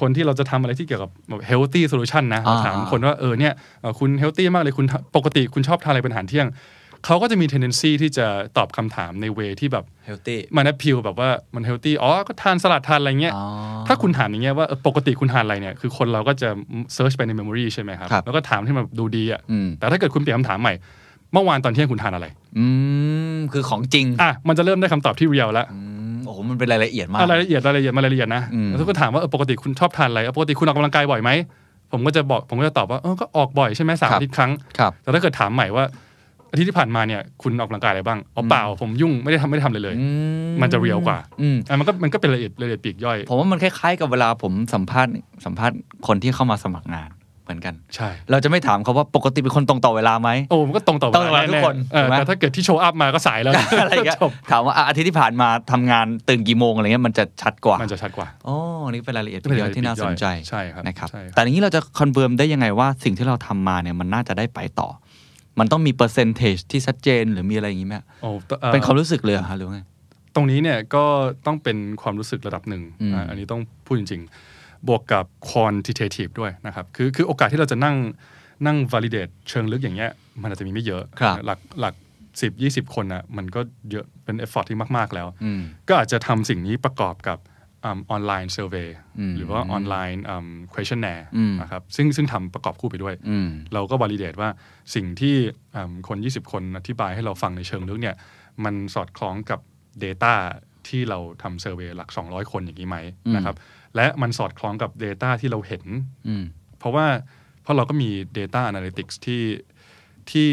Speaker 2: คนที่เราจะทำอะไรที่เกี่ยวกับ healthy solution นะถามคนว่า เออ เนี่ย คุณ healthy มากเลย คุณ ปกติคุณชอบทานอะไรเป็นอาหารเที่ยงเขาก็จะมี tendency ที่จะตอบคำถามในเวที่แบบเฮลตี้มันนอพพิวแบบว่ามันเฮลตี้ อ๋อ ก็ทานสลัดทานอะไรเงี้ย ถ้าคุณถามอย่างเงี้ยว่าปกติคุณทานอะไรเนี่ย คือ คนเราก็จะ search ไปใน memory ใช่ไหมครับ แล้วก็ถามที่มันดูดีอ่ะ แต่ถ้าเกิดคุณเปลี่ยนคำถามใหม่ เมื่อวานตอนเที่ยงคุณทานอะไร
Speaker 1: อืมคือของจริ
Speaker 2: ง อ่ะ มันจะเริ่มได้คำตอบที่เรียลแล้วโอ้โหมันเป็นรายละเอียดมาก รายละเอียดรายละเอียดมารายละเอียดนะ แล้วก็ถามว่าปกติคุณชอบทานอะไร ปกติคุณออกกำลังกายบ่อยไหม ผมก็จะบอก ผมก็จะตอบว่าเออก็ออกบ่อยใช่ไหมสามทีครั้ง แต่ถ้าเกิดถามใหม่ว่าอาทิตย์ที่ผ่านมาเนี่ยคุณออกกำลังกายอะไรบ้างอาเปล่า ผมยุ่
Speaker 1: งไม่ได้ทำไม่ได้ทำเลยเลย มันจะเรียวกว่าอ่ะมันก็มันก็เป็นรายละเอียดรายละเอียดปีกย่อย ผมว่ามันคล้ายๆกับเวลาผมสัมภาษณ์สัมภาษณ์คนที่เข้ามาสมัครงานเหมือนกันใช่ เราจะไม่ถามเขาว่าปกติเป็นคนตรงต่อเวลาไหมโอ้มันก็ตรงต่อเวลาทุกคนถแต่ถ้าเก
Speaker 2: ิดที่โชว์อัพมาก็สายแล้ว
Speaker 1: อะไรเงี้ยถามว่าอาทิตย์ที่ผ่านมาทำงานตื่นกี่โมงอะไรเงี้ยมันจะชัดกว่ามันจะชัดกว่าอ๋อ้นี่เป็นรายละเอียดปีกย่อยที่น่าสนใจใช่ครับนะครับใช่แต่อย่างนี้เราจะคอนเฟิร์มได้ยังไงว่า สิ่งที่เราทามาเนี่ย มันน่าจะได้ไปต่อมันต้องมีเปอร์เซนเทจที่ชัดเจน หรือมีอะไรอย่างนี้ไหมเป็นความรู้สึกเลยฮะหรือไง ตรงนี้เนี่ยก็ต้อง
Speaker 2: เป็นความรู้ส
Speaker 1: ึกระดับหนึ่งอันนี้ต้องพูดจ
Speaker 2: ริง ๆ บวกกับ quantitative ด้วยนะครับ คือคือโอกาสที่เราจะนั่งนั่ง validate เชิงลึกอย่างเงี้ยมันอาจจะมีไม่เยอะหลักหลักสิบยี่สิบคนอ่ะมันก็เยอะเป็น effort ที่มาก ๆ แล้ว ก็อาจจะทำสิ่งนี้ประกอบกับออนไลน์เซอร์เวย์หรือว่าออนไลน์ questionnaire นะครับซึ่งซึ่งทำประกอบคู่ไปด้วย เราก็บริเดตว่าสิ่งที่คน 20 คนอธิบายให้เราฟังในเชิงลึกเนี่ยมันสอดคล้องกับ Data ที่เราทำเซอร์เวย์หลัก 200 คนอย่างนี้ไหมนะครับ และมันสอดคล้องกับ Data ที่เราเห็นเพราะว่า เพราะเราก็มี Data Analytics ที่ที่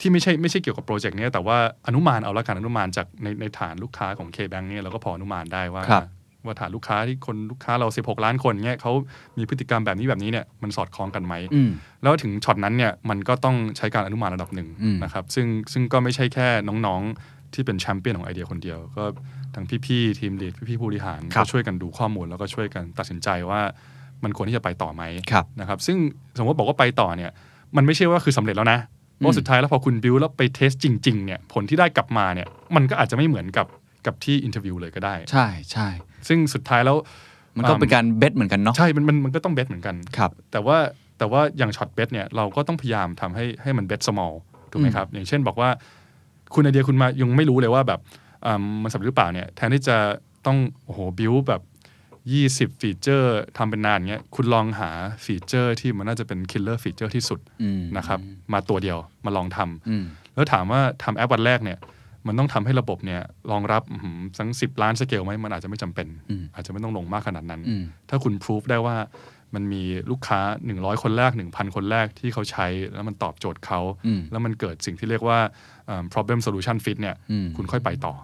Speaker 2: ที่ไม่ใช่ไม่ใช่เกี่ยวกับโปรเจกต์นี้ แต่ว่าอนุมานเอาละกันอนุมานจากในในฐานลูกค้าของ K-Bank เนี่ยเราก็พออนุมานได้ว่าว่าฐานลูกค้าที่คนลูกค้าเรา 16 ล้านคนเนี่ยเขามีพฤติกรรมแบบนี้แบบนี้เนี่ยมันสอดคล้องกันไหมแล้วถึงช็อตนั้นเนี่ยมันก็ต้องใช้การอนุมานระดับหนึ่งนะครับซึ่งซึ่งก็ไม่ใช่แค่น้องๆ ที่เป็นแชมเปี้ยนของไอเดียคนเดียวก็ทั้งพี่ๆ ทีมเลดพี่ๆ ผู้บริหารก็ช่วยกันดูข้อมูลแล้วก็ช่วยกันตัดสินใจว่ามันควรที่จะไปต่อไหมนะครับซึ่งสมมติบอกว่าไปต่อเนี่ยมันไม่ใช่ว่าคือสำเร็จแล้วนะเพราะสุดท้ายแล้วพอคุณบิวแล้วไปเทสจริงๆเนี่ยผลที่ได้กลับมาเนี่ยมันก็อาจจะไม่เหมือนกับกับที่อินเทอร์วิวเลยก็ได้ใช่ใช่ซึ่งสุดท้ายแล้ว มันก็เป็นการเบสเหมือนกันเนาะใช่ มันมันมันก็ต้องเบสเหมือนกันครับแต่ว่าแต่ว่าอย่างช็อตเบสเนี่ย เราก็ต้องพยายามทำให้ให้มันเบสสมอลถูกไหมครับ อย่างเช่นบอกว่า คุณไอเดียคุณมายังไม่รู้เลยว่าแบบมันสำเร็จหรือเปล่าเนี่ย แทนที่จะต้อง โอ้โห บิวแบบ 20 ฟีเจอร์ทำเป็นนานเงี้ยคุณลองหาฟีเจอร์ที่มันน่าจะเป็นคิลเลอร์ฟีเจอร์ที่สุดนะครับมาตัวเดียวมาลองทำแล้วถามว่าทำแอปวันแรกเนี่ยมันต้องทำให้ระบบเนี่ยรองรับสังสิบล้านสเกลไหมมันอาจจะไม่จำเป็น อาจจะไม่ต้องลงมากขนาดนั้น ถ้าคุณพิสูจได้ว่า มันมีลูกค้า 100 คนแรก 1,000 คนแรกที่เขาใช้แล้วมันตอบโจทย์เขา แล้วมันเกิดสิ่งที่เรียกว่า problem solution fit เนี่ยคุณค่อยไปต่อ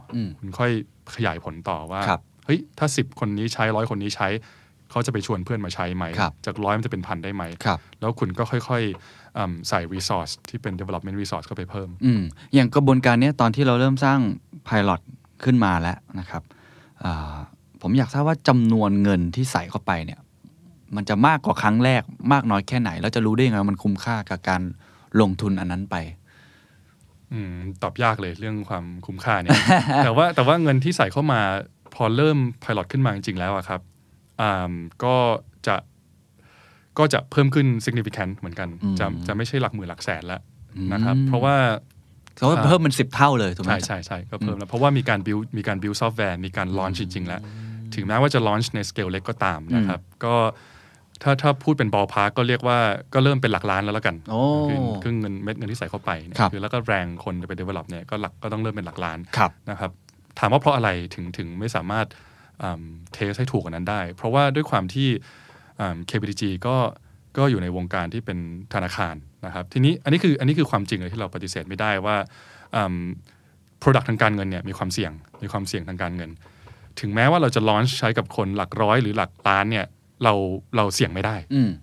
Speaker 2: คุณค่อยขยายผลต่อว่าเฮ้ยถ้า 10 คนนี้ใช้ร้อยคนนี้ใช้เขาจะไปชวนเพื่อนมาใช้ไหมจากร้อยมันจะเป็นพันได้ไหมแล้วคุณก็ค่อย
Speaker 1: ใส่ Resource ที่เป็น Development Resource เข้าไปเพิ่มอมอย่างกระบวนการนี้ตอนที่เราเริ่มสร้าง Pilot ขึ้นมาแล้วนะครับผมอยากทราบว่าจำนวนเงินที่ใส่เข้าไปเนี่ย มันจะมากกว่าครั้งแรกมากน้อยแค่ไหนแล้วจะรู้ได้ยังไงมันคุ้มค่ากับการลงทุนอันนั้นไป
Speaker 2: ตอบยากเลยเรื่องความคุ้มค่าเนี่ยแต่ว่า แต่ว่าเงินที่ใส่เข้ามาพอเริ่มพายลตขึ้นมาจริง ๆ แล้วอะครับก็ก็จะเพิ่มขึ้น significant เหมือนกัน จะจะไม่ใช่หลักหมื่นหลักแสนแล้วนะครับ เพราะว่าเขาเพิ่มมันสิบเท่าเลยถูกไหมใช่ใช่ใช่ก็เพิ่มแล้ว เพราะว่ามีการ build มีการ build ซอฟต์แวร์มีการ launch จริง ๆ แล้ว ถึงแม้ว่าจะ launch ใน scale เล็กก็ตามนะครับก็ถ้าถ้าพูดเป็นบอลพาร์กก็เรียกว่าก็เริ่มเป็นหลักล้านแล้วละกันโอ้คือเงินเม็ดเงินที่ใส่เข้าไปคือแล้วก็แรงคนจะไป develop เนี่ย ก็หลักก็ต้องเริ่มเป็นหลักล้านนะครับ ถามว่าเพราะอะไรถึงถึงไม่สามารถเทสให้ถูกกว่านั้นได้ เพราะว่าด้วยความที่ k p t g ก็ก็อยู่ในวงการที่เป็นธนาคารนะครับทีนี้อันนี้คืออันนี้คือความจริงเลยที่เราปฏิเสธไม่ได้ว่า Product ทางการเงินเนี่ยมีความเสี่ยงมีความเสี่ยงทางการเงินถึงแม้ว่าเราจะลอนช์ใช้กับคนหลักร้อยหรือหลักล้านเนี่ยเราเราเสี่ยงไม่ได้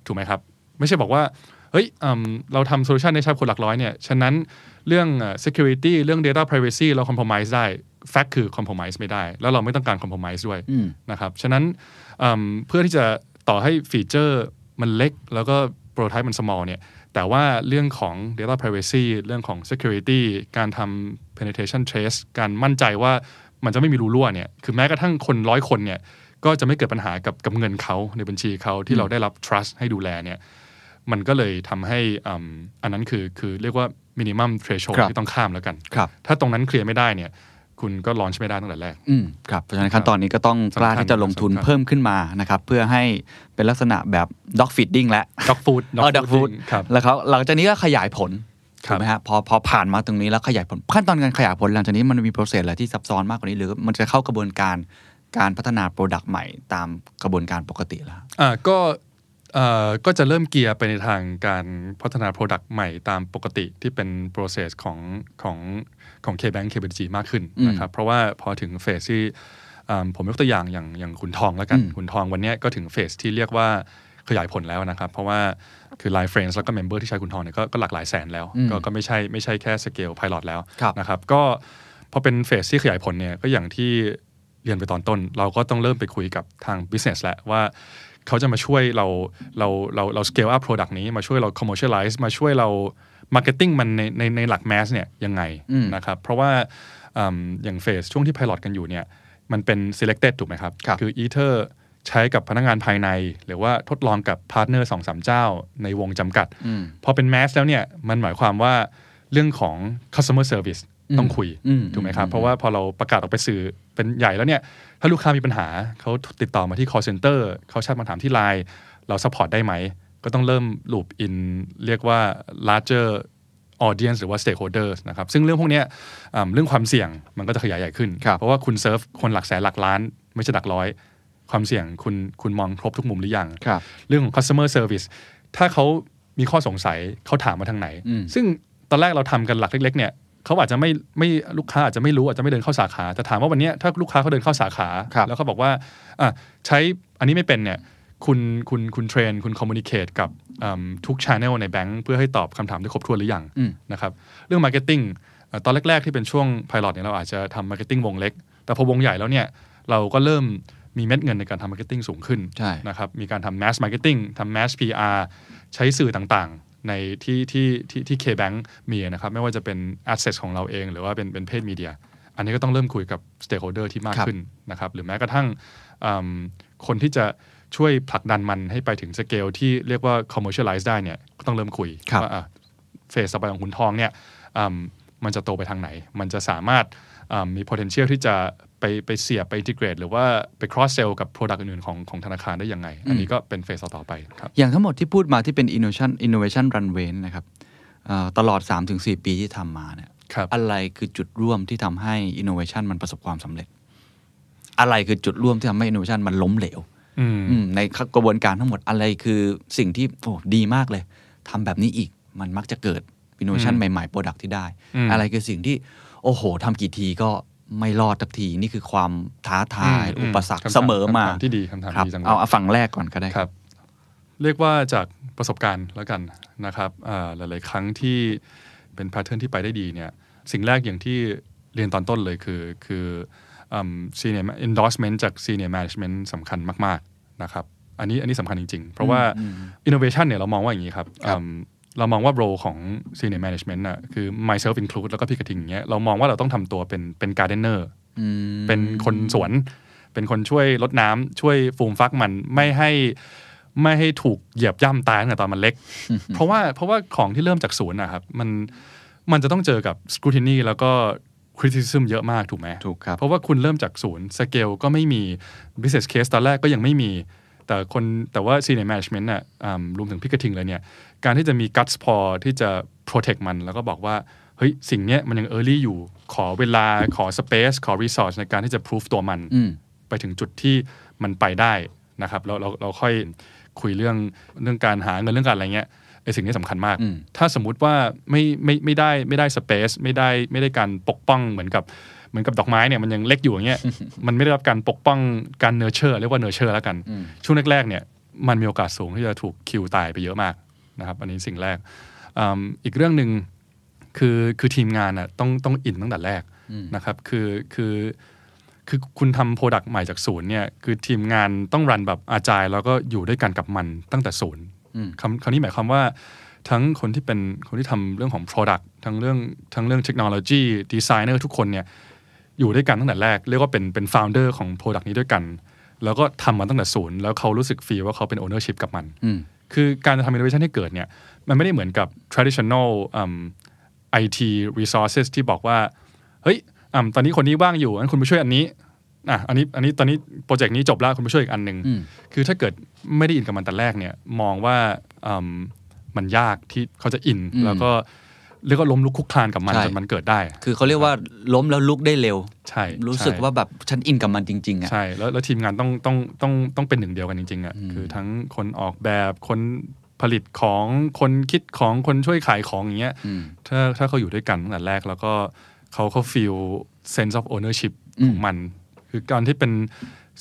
Speaker 2: ถูกไหมครับ ไม่ใช่บอกว่าเฮ้ยเราทำโซลูชันในชาบคนหลักร้อยเนี่ยฉะนั้นเรื่อง security เรื่อง data privacy เรา compromise ได้ fact คือ compromise ไม่ได้ แล้วเราไม่ต้องการ compromise ด้วยนะครับฉะนั้นเพื่อที่จะต่อให้ฟีเจอร์มันเล็กแล้วก็โปรไทป์มัน small เนี่ยแต่ว่าเรื่องของ data privacy เรื่องของ security การทำ penetration trace การมั่นใจว่ามันจะไม่มีรูรั่วเนี่ยคือแม้กระทั่งคนร้อยคนเนี่ยก็จะไม่เกิดปัญหากับกับเงินเขาในบัญชีเขาที่เราได้รับ trust ให้ดูแลเนี่ยมันก็เลยทำให้อันนั้นคือ คือเรียกว่า minimum threshold ที่ต้องข้ามแล้วกัน ถ้าตรงนั้นเคลียร์ไม่ได้เนี่ยค
Speaker 1: ุณก็ลอนช์ไม่ได้ตั้งแต่แรก อืมครับเพราะฉะนั้นขั้นตอนนี้ก็ต้องกล้าที่จะลงทุนเพิ่มขึ้นมา นะครับ เพื่อให้เป็นลักษณะแบบด็อกฟีดดิ้งและด็อกฟูดด็อกฟูดครับแล้วเขาหลังจากนี้ก็ขยายผลถูกไหมฮะพอพอผ่านมาตรงนี้แล้วขยายผลขั้นตอนการขยายผล หลังจากนี้มันมีโปรเซสอะไรที่ซับซ้อนมากกว่านี้หรือ มันจะเข้ากระบวนการการพัฒนาโปรดักต์ใหม่ตามกระบวนการปกติแล้ว
Speaker 2: อ่าก็ก็จะเริ่มเกียร์ไปในทางการพัฒนา Product ใหม่ตามปกติที่เป็น process ของของ ของ KBank KBG มากขึ้นนะครับ เพราะว่าพอถึงเฟสที่ผมยกตัวอย่างอย่างอย่างขุนทองแล้วกันขุนทองวันนี้ก็ถึงเฟสที่เรียกว่าขยายผลแล้วนะครับ เพราะว่าคือ Line Friends แล้วก็ Member ที่ใช้ขุนทองเนี่ยก็หลากหลายแสนแล้วก็ไม่ใช่ไม่ใช่แค่สเกลพายロแล้วนะครับก็พอเป็นเฟสที่ขยายผลเนี่ยก็อย่างที่เรียนไปตอนต้นเราก็ต้องเริ่มไปคุยกับทาง business แล้วว่าเขาจะมาช่วยเรา เรา เรา เราสเกลอัพโปรดักต์นี้ มาช่วยเราคอมเมอร์เชียลไลซ์มาช่วยเรามาร์เก็ตติ้งมันในในในหลักแมสเนี่ยยังไงนะครับ เพราะว่าอย่างเฟสช่วงที่พายลตกันอยู่เนี่ยมันเป็น selected ถูกไหมครับคบคือ Ether ใช้กับพนักงานภายในหรือว่าทดลองกับพาร์ทเนอร์สองสามเจ้า ในวงจำกัด พอเป็นแมสแล้วเนี่ยมันหมายความว่าเรื่องของ customer service ต้องคุย ถูกไหมครับ เพราะว่าพอเราประกาศออกไปสื่อเป็นใหญ่แล้วเนี่ยถ้าลูกค้ามีปัญหาเขาติดต่อมาที่ call center เขาแชทมาถามที่ไลน์เราซัพพอร์ตได้ไหม ก็ต้องเริ่มลูปอินเรียกว่า larger audience หรือว่า stakeholders นะครับซึ่งเรื่องพวกนี้เรื่องความเสี่ยงมันก็จะขยายใหญ่ขึ้น เพราะว่าคุณเซิร์ฟ คนหลักแสนหลักล้านไม่ใช่หลักร้อย ความเสี่ยงคุณคุณมองครบทุกมุมหรือยังรเรื่องของ customer service ถ้าเขามีข้อสงสัยเขาถามมาทางไหน ซึ่งตอนแรกเราทำกันหลักเล็กๆเนี่ยเขาอาจจะไม่ไม่ลูกค้าอาจจะไม่รู้อาจจะไม่เดินเข้าสาขาแต่ถามว่าวันนี้ถ้าลูกค้าเขาเดินเข้าสาขา แล้วเขาบอกว่าอ่ะใช้อันนี้ไม่เป็นเนี่ยคุณคุณคุณเทรน คุณคอมมูนิเคตกับทุกชานเอลในแบงก์เพื่อให้ตอบคำถามได้ครบถ้วนหรือยังนะครับเรื่องมาร์เก็ตติ้งตอนแรกๆ ที่เป็นช่วงพายดเนี่ยเราอาจจะทำมาร์เก็ตติ้งวงเล็ก แต่พอวงใหญ่แล้วเนี่ย เราก็เริ่มมีเม็ดเงินในการทำมาร์เก็ตติ้งสูงขึ้นนะครับมีการทำแมสมาร์เก็ตติ้งทำแมสพีอาร์ใช้สื่อต่างในที่ที่ที่ที่เคแบงมีนะครับ ไม่ว่าจะเป็นแอสเซทของเราเอง หรือว่าเป็นเป็นเพจมีเดีย อันนี้ก็ต้องเริ่มคุยกับสเต็กโฮเดอร์ที่มากขึ้นนะครับ หรือแม้กระทั่งคนที่จะช่วยผลักดันมันให้ไปถึงสเกลที่เรียกว่าคอมเมอร์เชียลไลซ์ได้เนี่ยก็ต้องเริ่มคุยว่าเฟสสบายของคุณทองเนี่ยมันจะโตไปทางไหน มันจะสามารถมี potential ที่จะไปไปเสียบไป integrate หรือว่า ไป cross sell กับ product อื่นๆของของธนาคาร ได้ยังไง อันนี้ก็เป็นเฟสต่อไป
Speaker 1: ครับ อย่างทั้งหมดที่พูดมาที่เป็น innovation innovation runway นะครับตลอด 3-4 ปีที่ทำมาเนี่ยอะไรคือจุดร่วมที่ทำให้ innovation มันประสบความสำเร็จ อะไรคือจุดร่วมที่ทำให้ innovation มันล้มเหลวในกระบวนการทั้งหมดอะไรคือสิ่งที่โอ้ดีมากเลยทำแบบนี้อีกมันมักจะเกิด innovation ใหม่ๆ product ที่ได้ อะไรคือสิ่งที่โอ้โหทำกี่ทีก็ไม่รอดทักที นี่คือความท้าทาย อุปสรรคเสมอมาที่ดีคาถามดีจังเอาฝั่งแรกก่อนก็ได้ครับเรียกว่าจากประสบการณ์แล้วกันนะครับ หลาย ๆ ครั
Speaker 2: ้งที่เป็นแพทเทิร์นที่ไปได้ดีเนี่ยสิ่งแรกอย่างที่เรียนตอนต้นเลยคือคือซเนียร์อ n นดอสเมนต์จากซีเนียร์แมจเมนต์สำคัญมาก ๆ นะครับอันนี้อันนี้สำคัญจริง ๆ เพราะว่าอินโนเวชันเนี่ยเรามองว่าอย่างนี้ครับเรามองว่าโรของ senior management อะคือ myself include แล้วก็พี่กระทิงอย่างเงี้ยเรามองว่าเราต้องทำตัวเป็นเป็น gardener เป็นคนสวน เป็นคนช่วยลดน้ำช่วยฟูมฟักมันไม่ให้ ไม่ให้ถูกเหยียบย่ำตายตั้งแต่ตอนมันเล็กเพราะว่าเพราะว่าของที่เริ่มจากศูนย์นะครับมันมันจะต้องเจอกับ scrutiny แล้วก็ criticism เยอะมากถูกไหมถูกครับเพราะว่าคุณเริ่มจากศูนย์สเกลก็ไม่มี business case ตอนแรกก็ยังไม่มีแต่คนแต่ว่าซีเนียร์แมจเมนต์น่ะรวมถึงพิกทิงเลยเนี่ยการที่จะมีกัตส์พอที่จะโปรเทคมัน แล้วก็บอกว่าเฮ้ยสิ่งเนี้ยมันยังเออร์ลี่อยู่ขอเวลาขอสเปซขอรีซอสในการที่จะพิสูจตัวมันไปถึงจุดที่มันไปได้นะครับเราเราเราค่อยคุยเรื่องเรื่องการหาเงินเรื่องการอะไรเงี้ยไอสิ่งนี้สำคัญมาก ถ้าสมมุติว่าไม่ไม่ไม่ได้ไม่ได้สเปซไม่ได้ไม่ได้การปกป้องเหมือนกับเหมือนกับดอกไม้เนี่ยมันยังเล็กอยู่อย่างเงี้ยมันไม่ได้รับการปกป้องการเนอร์เชอร์ เรียกว่าเนอร์เชอร์แล้วกัน ช่วงแรกๆเนี่ยมันมีโอกาสสูงที่จะถูกคิวตายไปเยอะมากนะครับอันนี้สิ่งแรก อีกเรื่องหนึ่งคือ คือทีมงานอ่ะต้องต้องอินตั้งแต่แรกนะครับคือคือคือคุณทำโปรดักต์ใหม่จากศูนย์เนี่ย คือทีมงานต้องรันแบบอาจายแล้วก็อยู่ด้วยกันกับมันตั้งแต่ศูนย์คำคำนี้หมายความว่าทั้งคนที่เป็นคนที่ทำเรื่องของ Product ทั้งเรื่องทั้งเรื่องเทคโนโลยีดีไซเนอร์ทุกคนเนี่ยอยู่ด้วยกันตั้งแต่แรก เรียกว่าเป็นเป็นฟาวเดอร์ของโปรดักต์นี้ด้วยกัน แล้วก็ทำมันตั้งแต่ศูนย์แล้วเขารู้สึกฟีลว่าเขาเป็นโอเนอร์ชิพกับมันคือการจะทำอินโนเวชันให้เกิดเนี่ยมันไม่ได้เหมือนกับ traditional อทีรีซอส c e สที่บอกว่า เฮ้ยตอนนี้คนนี้ว่างอยู่งั้นคุณไปช่วยอันนี้อ่ะอันนี้ อันนี้ตอนนี้โปรเจกต์นี้จบแล้ว คุณไปช่วยอีกอันหนึ่งคือถ้าเกิดไม่ได้อินกับมันแต่แรกเนี่ย มองว่ามันยากที่เขาจะอินแล้วก็เรียกว่าล้มลุกคุกคลานกับมันจนมันเกิดได้ คือเขาเรียกว่าล้มแล้วลุกได้เร็วใช่รู้สึกว่าแบบ ฉันอินกับมันจริง ๆอ่ะ ใช่แล้วแล้วทีมงานต้องต้องต้องต้องเป็นหนึ่งเดียวกันจริง ๆอ่ะ คือทั้งคนออกแบบ คนผลิตของ คนคิดของ คนช่วยขายของ อย่างเงี้ยถ้าถ้าเขาอยู่ด้วยกันตั้งแต่แรกแล้วก็เขาเขาฟีลเซนส์ออฟโอเนอร์ชิพของมัน คือการที่เป็น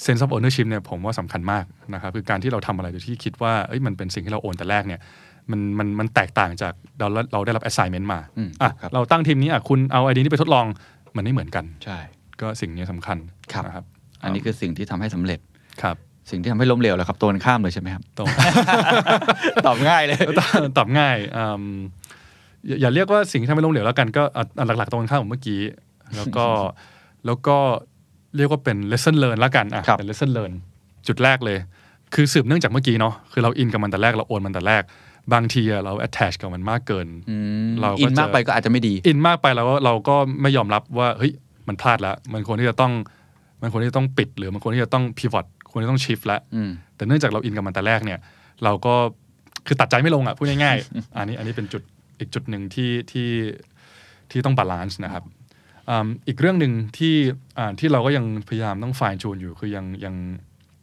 Speaker 2: เซนส์ออฟโอเนอร์ชิพเนี่ยผมว่าสำคัญมากนะครับ คือการที่เราทำอะไรโดยที่คิดว่าเอ้ยมันเป็นสิ่งที่เราโอนแต่แรกเนี่ยมันมันมันแตกต่างจากเราเราได้รับ assignment มาอ่ะเราตั้งทีมนี้อ่ะคุณเอาไอเดียนี้ไปทดลองมันไม่เหมือนกันใช่ ก
Speaker 1: ็สิ่งนี้สำคัญครับนะครับ อันนี้คือสิ่งที่ทำให้สำเร็จครับ สิ่งที่ทำให้ล้มเหลวแหละครับตัวข้ามเลยใช่ไหมครับตตอบง่ายเลย ตอบง่าย
Speaker 2: อย่าเรียกว่าสิ่งที่ทำให้ล้มเหลวแล้วกันก็หลัก ๆตรงข้ามของเมื่อกี้ แล้วก็แล้วก็เรียกว่าเป็น lesson learn แล้วกันอ่ะเป็น lesson learn จุดแรกเลย คือสืบเนื่องจากเมื่อกี้เนาะ คือเราอินกับมันแต่แรกเราโอนมันแต่แรกบางทีเรา attach กับมันมากเกินเราอินมากไปก็อาจจะไม่ดี อินมากไปแล้วเราก็ไม่ยอมรับว่า เฮ้ยมันพลาดแล้ว มันควรที่จะต้อง มันควรที่จะต้องปิด หรือ มันควรที่จะต้อง pivot ควรที่ต้อง shift แล้วแต่เนื่องจากเราอินกับมันแต่แรกเนี่ย เราก็คือตัดใจไม่ลงอ่ะพูดง่ายๆอันนี้อันนี้เป็นจุดอีกจุดหนึ่งที่ที่ที่ต้องบาลานซ์นะครับอีกเรื่องหนึ่งที่ที่เราก็ยังพยายามต้องฟายจูนอยู่ คือยังยัง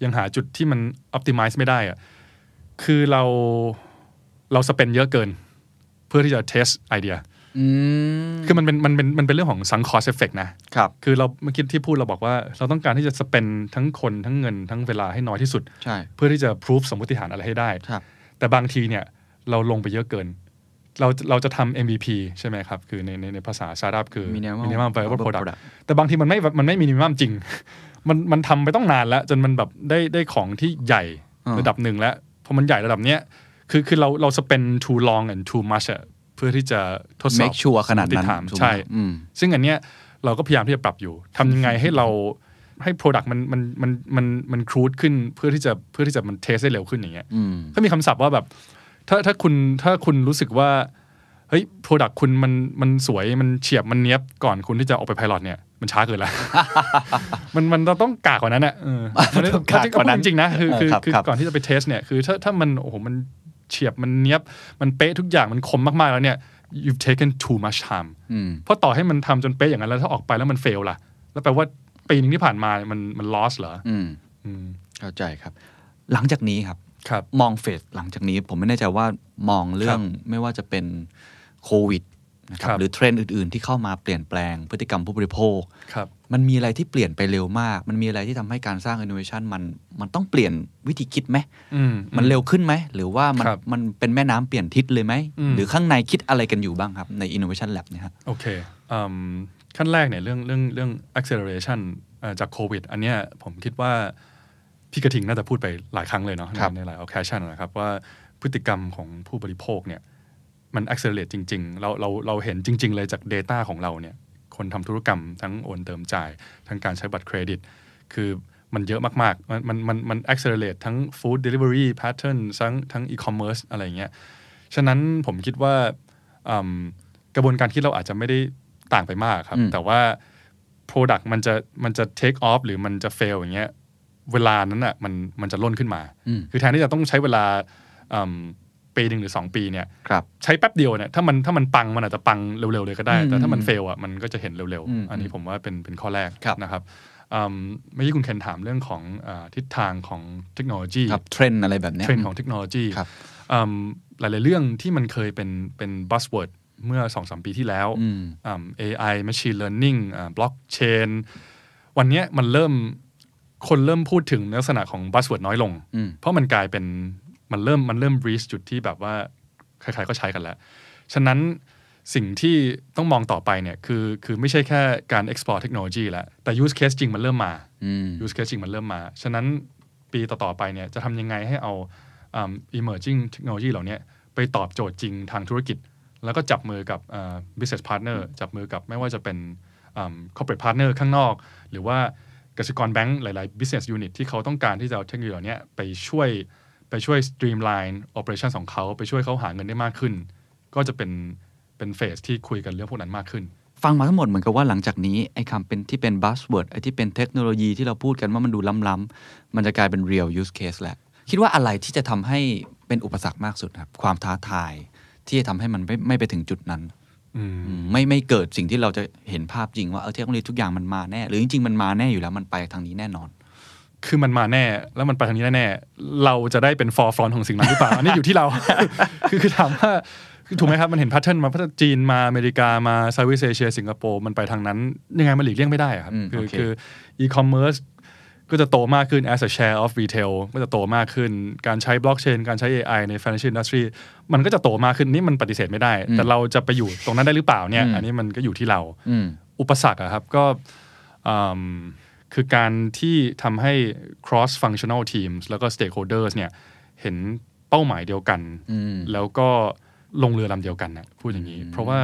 Speaker 2: ยังหาจุดที่มันอ p t i m i z e ไม่ได้อ่ะคือเราเราสเปนเยอะเกิน เพื่อที่จะเทสไอเดียคือมันเป็นมันเป็นมันเป็นเรื่องของสังคอสเอฟเฟกนะครับ คือเราเมื่อกี้ที่พูดเราบอกว่า เราต้องการที่จะสเปนทั้งคนทั้งเงินทั้งเวลาให้น้อยที่สุด ใช่ เพื่อที่จะพิสูจสมมติฐานอะไรให้ได้ ครับ แต่บางทีเนี่ยเราลงไปเยอะเกิน เราเราจะทำ MVP ใช่ไหมครับ คือในในในภาษาซาร์ดับคือมินิมัมเป a b l โปรดักต์ แต่บางทีมันไม่มันไม่มินิมัมจริง มันมันทำไปต้องนานแล้วจนมันแบบได้ได้ของที่ใหญ่ระดับหนึ่งแล้ว พอมันใหญ่ระดับเนี้ยคือคือเราเราสเปน too long and too much เพื่อที่จะทดสอบ m ชัว r e ขนาดนั้นใช่ซึ่งอันเนี้ยเราก็พยายามที่จะปรับอยู่ทำยังไงให้เรา ให้ Product มันมันมันมันมันครูดขึ้น เพื่อที่จะเพื่อที่จะมันเทสได้เร็วขึ้นอย่างเงี้ยก็มีคำศัพท์ว่าแบบ ถ้าถ้าคุณถ้าคุณรู้สึกว่า เฮ้ย Product คุณมันมันสวยมันเฉียบมันเนี้ยบก่อนคุณที่จะออกไปพายลดเนี่ยมันช้าเกินละมันมันเราต้องกากกว่านั้นอ่ะมันต้องกากกว่านั้นจริงนะคือคือก่อนที่จะไปเทสเนี่ย คือถ้าถ้ามันโอ้โหมันเฉียบมันเนี้ยบมันเป๊ะทุกอย่างมันคมมากๆแล้วเนี่ย you've taken too much time เพราะต่อให้มันทำจนเป๊ะอย่างนั้น แล้วถ้าออกไปแล้วมันเฟลล่ะ แล้วแปลว่
Speaker 1: า ปีนึงที่ผ่านมามันมัน loss เหรอเข้าใจครับ หลังจากนี้ครับครับ มองเฟสหลังจากนี้ผมไม่แน่ใจว่ามองเรื่องไม่ว่าจะเป็นโควิดนะครับ หรือเทรนด์อื่น ๆที่เข้ามาเปลี่ยนแปลงพฤติกรรมผู้บริโภค ครับมันมีอะไรที่เปลี่ยนไปเร็วมาก มันมีอะไรที่ทำให้การสร้างอินโนเวชันมันมันต้องเปลี่ยนวิธีคิดไหมมันเร็วขึ้นไหม หรือว่ามันมันเป็นแม่น้ำเปลี่ยนทิศเลยไหม หรือข้างในคิดอะไรกันอยู่บ้างครับ ในอินโนเวชันแลบเนี่ยค
Speaker 2: รโอเคขั้นแรกเนี่ยเรื่องเรื่องเรื่อง acceleration จากโควิดอันเนี้ยผมคิดว่า พี่กระทิงน่าจะพูดไปหลายครั้งเลยเนาะในหลายโอ c a ชั o นะครับว่าพฤติกรรมของผู้บริโภคเนี่ยมัน accelerate จริงๆเราเราเราเห็นจริงๆเลยจาก Data ของเราเนี่ยคนทำธุรกรรมทั้งโอนเติมจ่ายทั้งการใช้บัตรเครดิต คือมันเยอะมากๆ มันมันมันมัน a c c เ l เ r a t e ทั้งเดลิเวอรี่แพทเทิร์นทั้งทั้งอีคอมเมิร์ซอะไรเงี้ยฉะนั้นผมคิดว่ากระบวนการคิดเราอาจจะไม่ได้ต่างไปมากครับ แต่ว่า product มันจะมันจะ take off หรือมันจะ fail อย่างเงี้ย เวลานั้นอ่ะมันมันจะล่นขึ้นมา คือแทนที่จะต้องใช้เวลาปีหนึ่งหรือ 2 ปีเนี่ยใช้แป๊บเดียวเนี่ยถ้ามันถ้ามันปังมันอาจจะปังเร็วๆ เลยก็ได้แต่ถ้ามันเฟลอ่ะมันก็จะเห็นเร็วๆ อันนี้ผมว่าเป็นเป็นข้อแรกนะครับเมื่อกี้คุณเคนถามเรื่องของอทิศทางของเทคโนโล
Speaker 1: ยีเทรน
Speaker 2: อะไรแบบนี้เทรนของเทคโนโลยีหลายๆเรื่องที่มันเคยเป็นเป็นบัสเวิร์ด เมื่อสองสมปีที่แล้ว AI machine learning blockchain วันนี้มันเริ่มคนเริ่มพูดถึงลักษณะของบัสเวิร์ดน้อยลงเพราะมันกลายเป็นมันเริ่มมันเริ่มบริสจุดที่แบบว่าใครๆก็ใช้กันแล้ว ฉะนั้นสิ่งที่ต้องมองต่อไปเนี่ยคือคือไม่ใช่แค่การ export เทคโนโลยีแล้วแต่ use case จริงมันเริ่มมา use case จริงมันเริ่มมา ฉะนั้นปีต่อๆไปเนี่ยจะทำยังไงให้เอา emerging เทคโนโลยีเหล่านี้ไปตอบโจทย์จริงทางธุรกิจ แล้วก็จับมือกับ business partner จับมือกับไม่ว่าจะเป็น corporate partner ข้างนอก หรือว่ากสิกรแบงก์หลายๆ business unit ที่เขาต้องการที่จะเอาเทคโนโลยีเหล่านี้ไปช่วยไปช่วยสตรีมไลน์โอ p e r a t i o n ของเขาไปช่วยเขาหาเงินได้มากขึ้น ก็จะเป็น
Speaker 1: เป็นเฟสที่คุยกันเรื่องพวกนั้นมากขึ้น ฟังมาทั้งหมดเหมือนกับว่าหลังจากนี้ไอ้คำเป็นที่เป็นบัสเวิร์ดไอ้ที่เป็นเทคโนโลยีที่เราพูดกันว่ามันดูล้ำๆมันจะกลายเป็นเรียลยูสเคสแหละ คิดว่าอะไรที่จะทำให้เป็นอุปสรรคมากสุดครับความท้าทาย ที่จะทำให้มันไม่ไม่ไปถึงจุดนั้นไม่ไม่เกิดสิ่งที่เราจะเห็นภาพจริงว่าเออเทคโนโลยีทุกอย่างมันมาแน่หรือจริงๆมันมาแน่อยู่แล้วมันไปทางนี้แน่นอนคือมันมาแน่ แล้วมันไปทางนี้แน่เราจ
Speaker 2: ะได้เป็นฟอร์ฟรอนของสิ่งนั้นหรือเปล่า อันนี้อยู่ที่เรา คือคือถามว่าถูกไหมครับมันเห็นพัฒน์มาพัฒน์จีนมา อเมริกา มาซาวิสเอเชีย สิงคโปร์มันไปทางนั้น ยังไงมันหลีกเลี่ยงไม่ได้ครับคือคืออีคอมเมิร์ซก็จะโตมากขึ้น as a share of retail ก็จะโตมากขึ้น การใช้บล็อกเชน การใช้ AI ใน financial industry มันก็จะโตมากขึ้นนี่มันปฏิเสธไม่ได้ แต่เราจะไปอยู่ตรงนั้นได้หรือเปล่าเนี่ยอันนี้มันก็อยู่ที่เราอุปสรรคครับก็คือการที่ทำให้ cross functional teams แล้วก็ stakeholders เนี่ยเห็นเป้าหมายเดียวกัน แล้วก็ลงเรือลำเดียวกันนะพูดอย่างนี้ เพราะว่า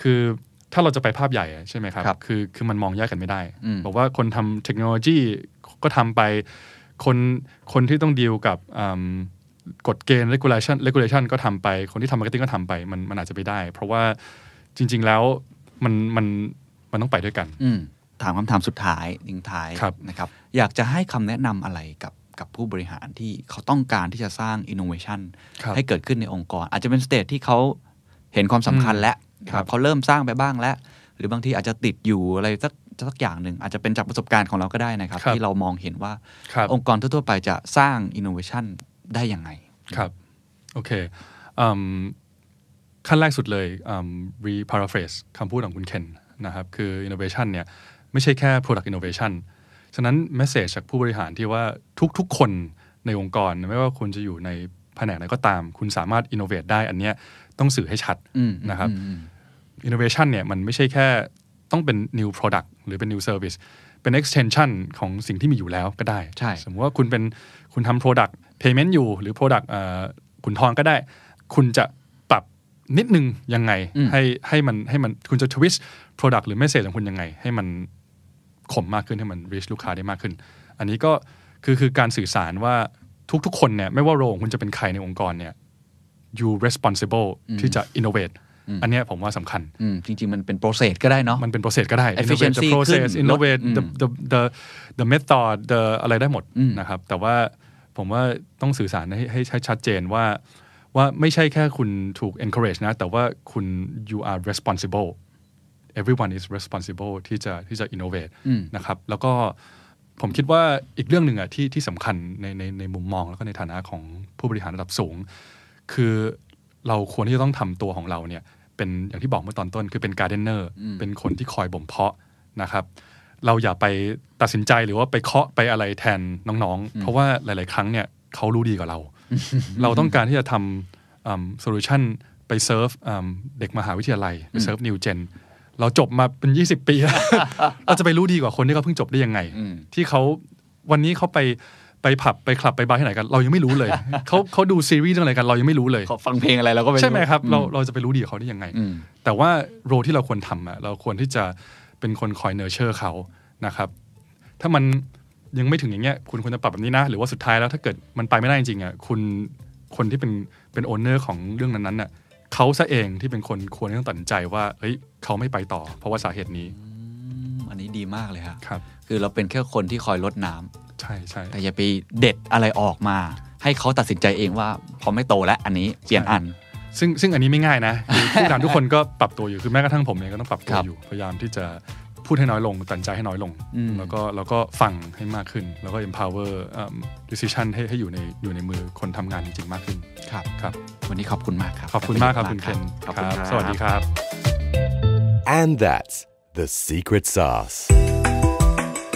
Speaker 2: คือถ้าเราจะไปภาพใหญ่ใช่ไหมครับ คือคือมันมองแยกกันไม่ได้ บอกว่าคนทำเทคโนโลยีก็ทำไปคนคนที่ต้องดีลกับกฎเกณฑ์ regulation regulation ก็ทำไป คนที่ทำ marketing ก็ทำไป มันมันอาจจะไม่ได้
Speaker 1: เพราะว่าจริง ๆ แล้วมันมันมันต้องไปด้วยกันถามคำถามสุดท้ายยิงท้ายนะครับอยากจะให้คำแนะนำอะไรกับกับผู้บริหารที่เขาต้องการที่จะสร้างอินโนเวชันให้เกิดขึ้นในองค์กร อาจจะเป็นสเตจที่เขาเห็นความสำคัญแล้วเขาเริ่มสร้างไปบ้างแล้วหรือบางทีอาจจะติดอยู่อะไรสักสักอย่างหนึ่งอาจจะเป็นจากประสบการณ์ของเราก็ได้นะครับ ที่เรามองเห็นว่าองค์กรทั่วๆไปจะสร้างอินโนเวชันได้ยังไงครับโอเคขั้นแรกสุดเลย
Speaker 2: รีพาราเฟสคำพูดของคุณเคนนะครับคืออินโนเวชันเนี่ยไม่ใช่แค่ product innovation ฉะนั้นเมสเซจจากผู้บริหารที่ว่าทุกๆ คนในองค์กรไม่ว่าคุณจะอยู่ในแผนกไหนก็ตาม คุณสามารถ innovate ได้อันเนี้ยต้องสื่อให้ชัดนะครับ innovation เนี่ยมันไม่ใช่แค่ต้องเป็น new product หรือเป็น new service เป็น extension ของสิ่งที่มีอยู่แล้วก็ได้ ใช่ สมมติว่าคุณเป็นคุณทำ product payment อยู่ หรือ product ขุนทองก็ได้ คุณจะปรับนิดนึงยังไงให้ให้มันให้มันคุณจะ twist product หรือ message ของคุณยังไงให้มันคมมากขึ้นให้มัน reach ลูกค้าได้มากขึ้น อันนี้ก็คือคือการสื่อสารว่าทุกๆคนเนี่ย ไม่ว่าโรงคุณจะเป็นใครในองค์กรเนี่ย you responsible ที่จะ innovate
Speaker 1: อันนี้ผมว่าสำคัญ จริงๆ มันเป็นโปรเซสก็ได้เนาะ มันเป็น process ก็ได้ e f f i c i e n c y process innovate
Speaker 2: the the the the method the อะไรได้หมดนะครับ แต่ว่าผมว่าต้องสื่อสารให้ให้ชัดเจนว่า ว่าไม่ใช่แค่คุณถูก encourage นะ แต่ว่าคุณ you are responsible everyone is responsible ที่จะที่จะ innovate นะครับแล้วก็ผมคิดว่าอีกเรื่องหนึ่งอะที่ที่สำคัญในในในมุมมองแล้วก็ในฐานะของผู้บริหารระดับสูง คือเราควรที่จะต้องทำตัวของเราเนี่ยเป็นอย่างที่บอกเมื่อตอนต้น คือเป็นการ์เดนเนอร์ เป็นคนที่คอยบ่มเพาะนะครับ เราอย่าไปตัดสินใจหรือว่าไปเคาะไปอะไรแทนน้องๆ เพราะว่าหลายๆครั้งเนี่ยเขารู้ดีกว่าเรา เราต้องการที่จะทำโซลูชันไปเซิร์ฟเด็กมหาวิทยาลัยไปเซิร์ฟนิวเจนเราจบมาเป็น 20 ปีแล้วเราจะไปรู้ดีกว่าคนที่เขาเพิ่งจบได้ยังไง ที่เขาวันนี้เขาไปไปผับไปคลับไปบาร์ที่ไหนกันเรายังไม่รู้เลยเขาเขาดูซีรีส์เรื่องอะไรกันเรายังไม่รู้เลยเขาฟังเพลงอะไรเราก็ไม่ใช่ไหมครับเราเราจะไปรู้ดีกับเขาได้ยังไง แต่ว่าโรที่เราควรทำอะเราควรที่จะเป็นคนคอยเนอร์เชอร์เขานะครับ ถ้ามันยังไม่ถึงอย่างเงี้ยคุณควรจะปรับแบบนี้นะ หรือว่าสุดท้ายแล้วถ้าเกิดมันไปไม่ได้จริงๆอ่ะคุณคนที่เป็นเป็นโอนเนอร์ของเรื่องนั้นๆน่ะเขาซะเองที่เป็นคน
Speaker 1: ควรต้องตัดสินใจว่าเฮ้ย เขาไม่ไปต่อเพราะว่าสาเหตุนี้อันนี้ดีมากเลยครับคือเราเป็นแค่คนที่คอยลดน้ำใช่ใช่แต่อย่าไปเด็ดอะไรออกมา ให้เขาตัดสินใจเองว่าพอไม่โตแล้วอันนี้เปลี่ยนอัน ซึ่งซึ่งอันนี้ไม่ง่ายนะผู้นำทุกคน
Speaker 2: ก็ปรับตัวอยู่คือแม้กระทั่งผมเองก็ต้องปรับตัวอยู่พยายามที่จะพูดให้น้อยลงตัดใจให้น้อยลงแล้วก็แล้วก็ฟังให้มากขึ้น แล้วก็ empower decision ให้ให้อยู่ในอยู่ในมือคนทำงานจริงๆมากขึ้นครับครับวันนี้ขอบคุณมากครับขอบคุณมากครับคุณเคนครับสวัสดีครับ
Speaker 1: and that's the secret sauce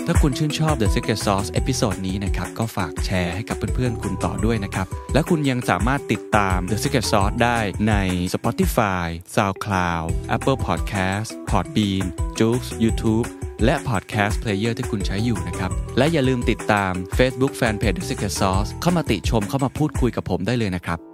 Speaker 1: ถ้าคุณชื่นชอบ The Secret Sauce เอพิโซดนี้นะครับ ก็ฝากแชร์ให้กับเพื่อนๆคุณต่อด้วยนะครับ และคุณยังสามารถติดตาม The Secret Sauce ได้ใน Spotify, SoundCloud, Apple Podcast, Podbean, j o o x YouTube และ Podcast Player ที่คุณใช้อยู่นะครับ และอย่าลืมติดตาม Facebook Fanpage The Secret Sauce เข้ามาติชมเข้ามาพูดคุยกับผมได้เลยนะครับ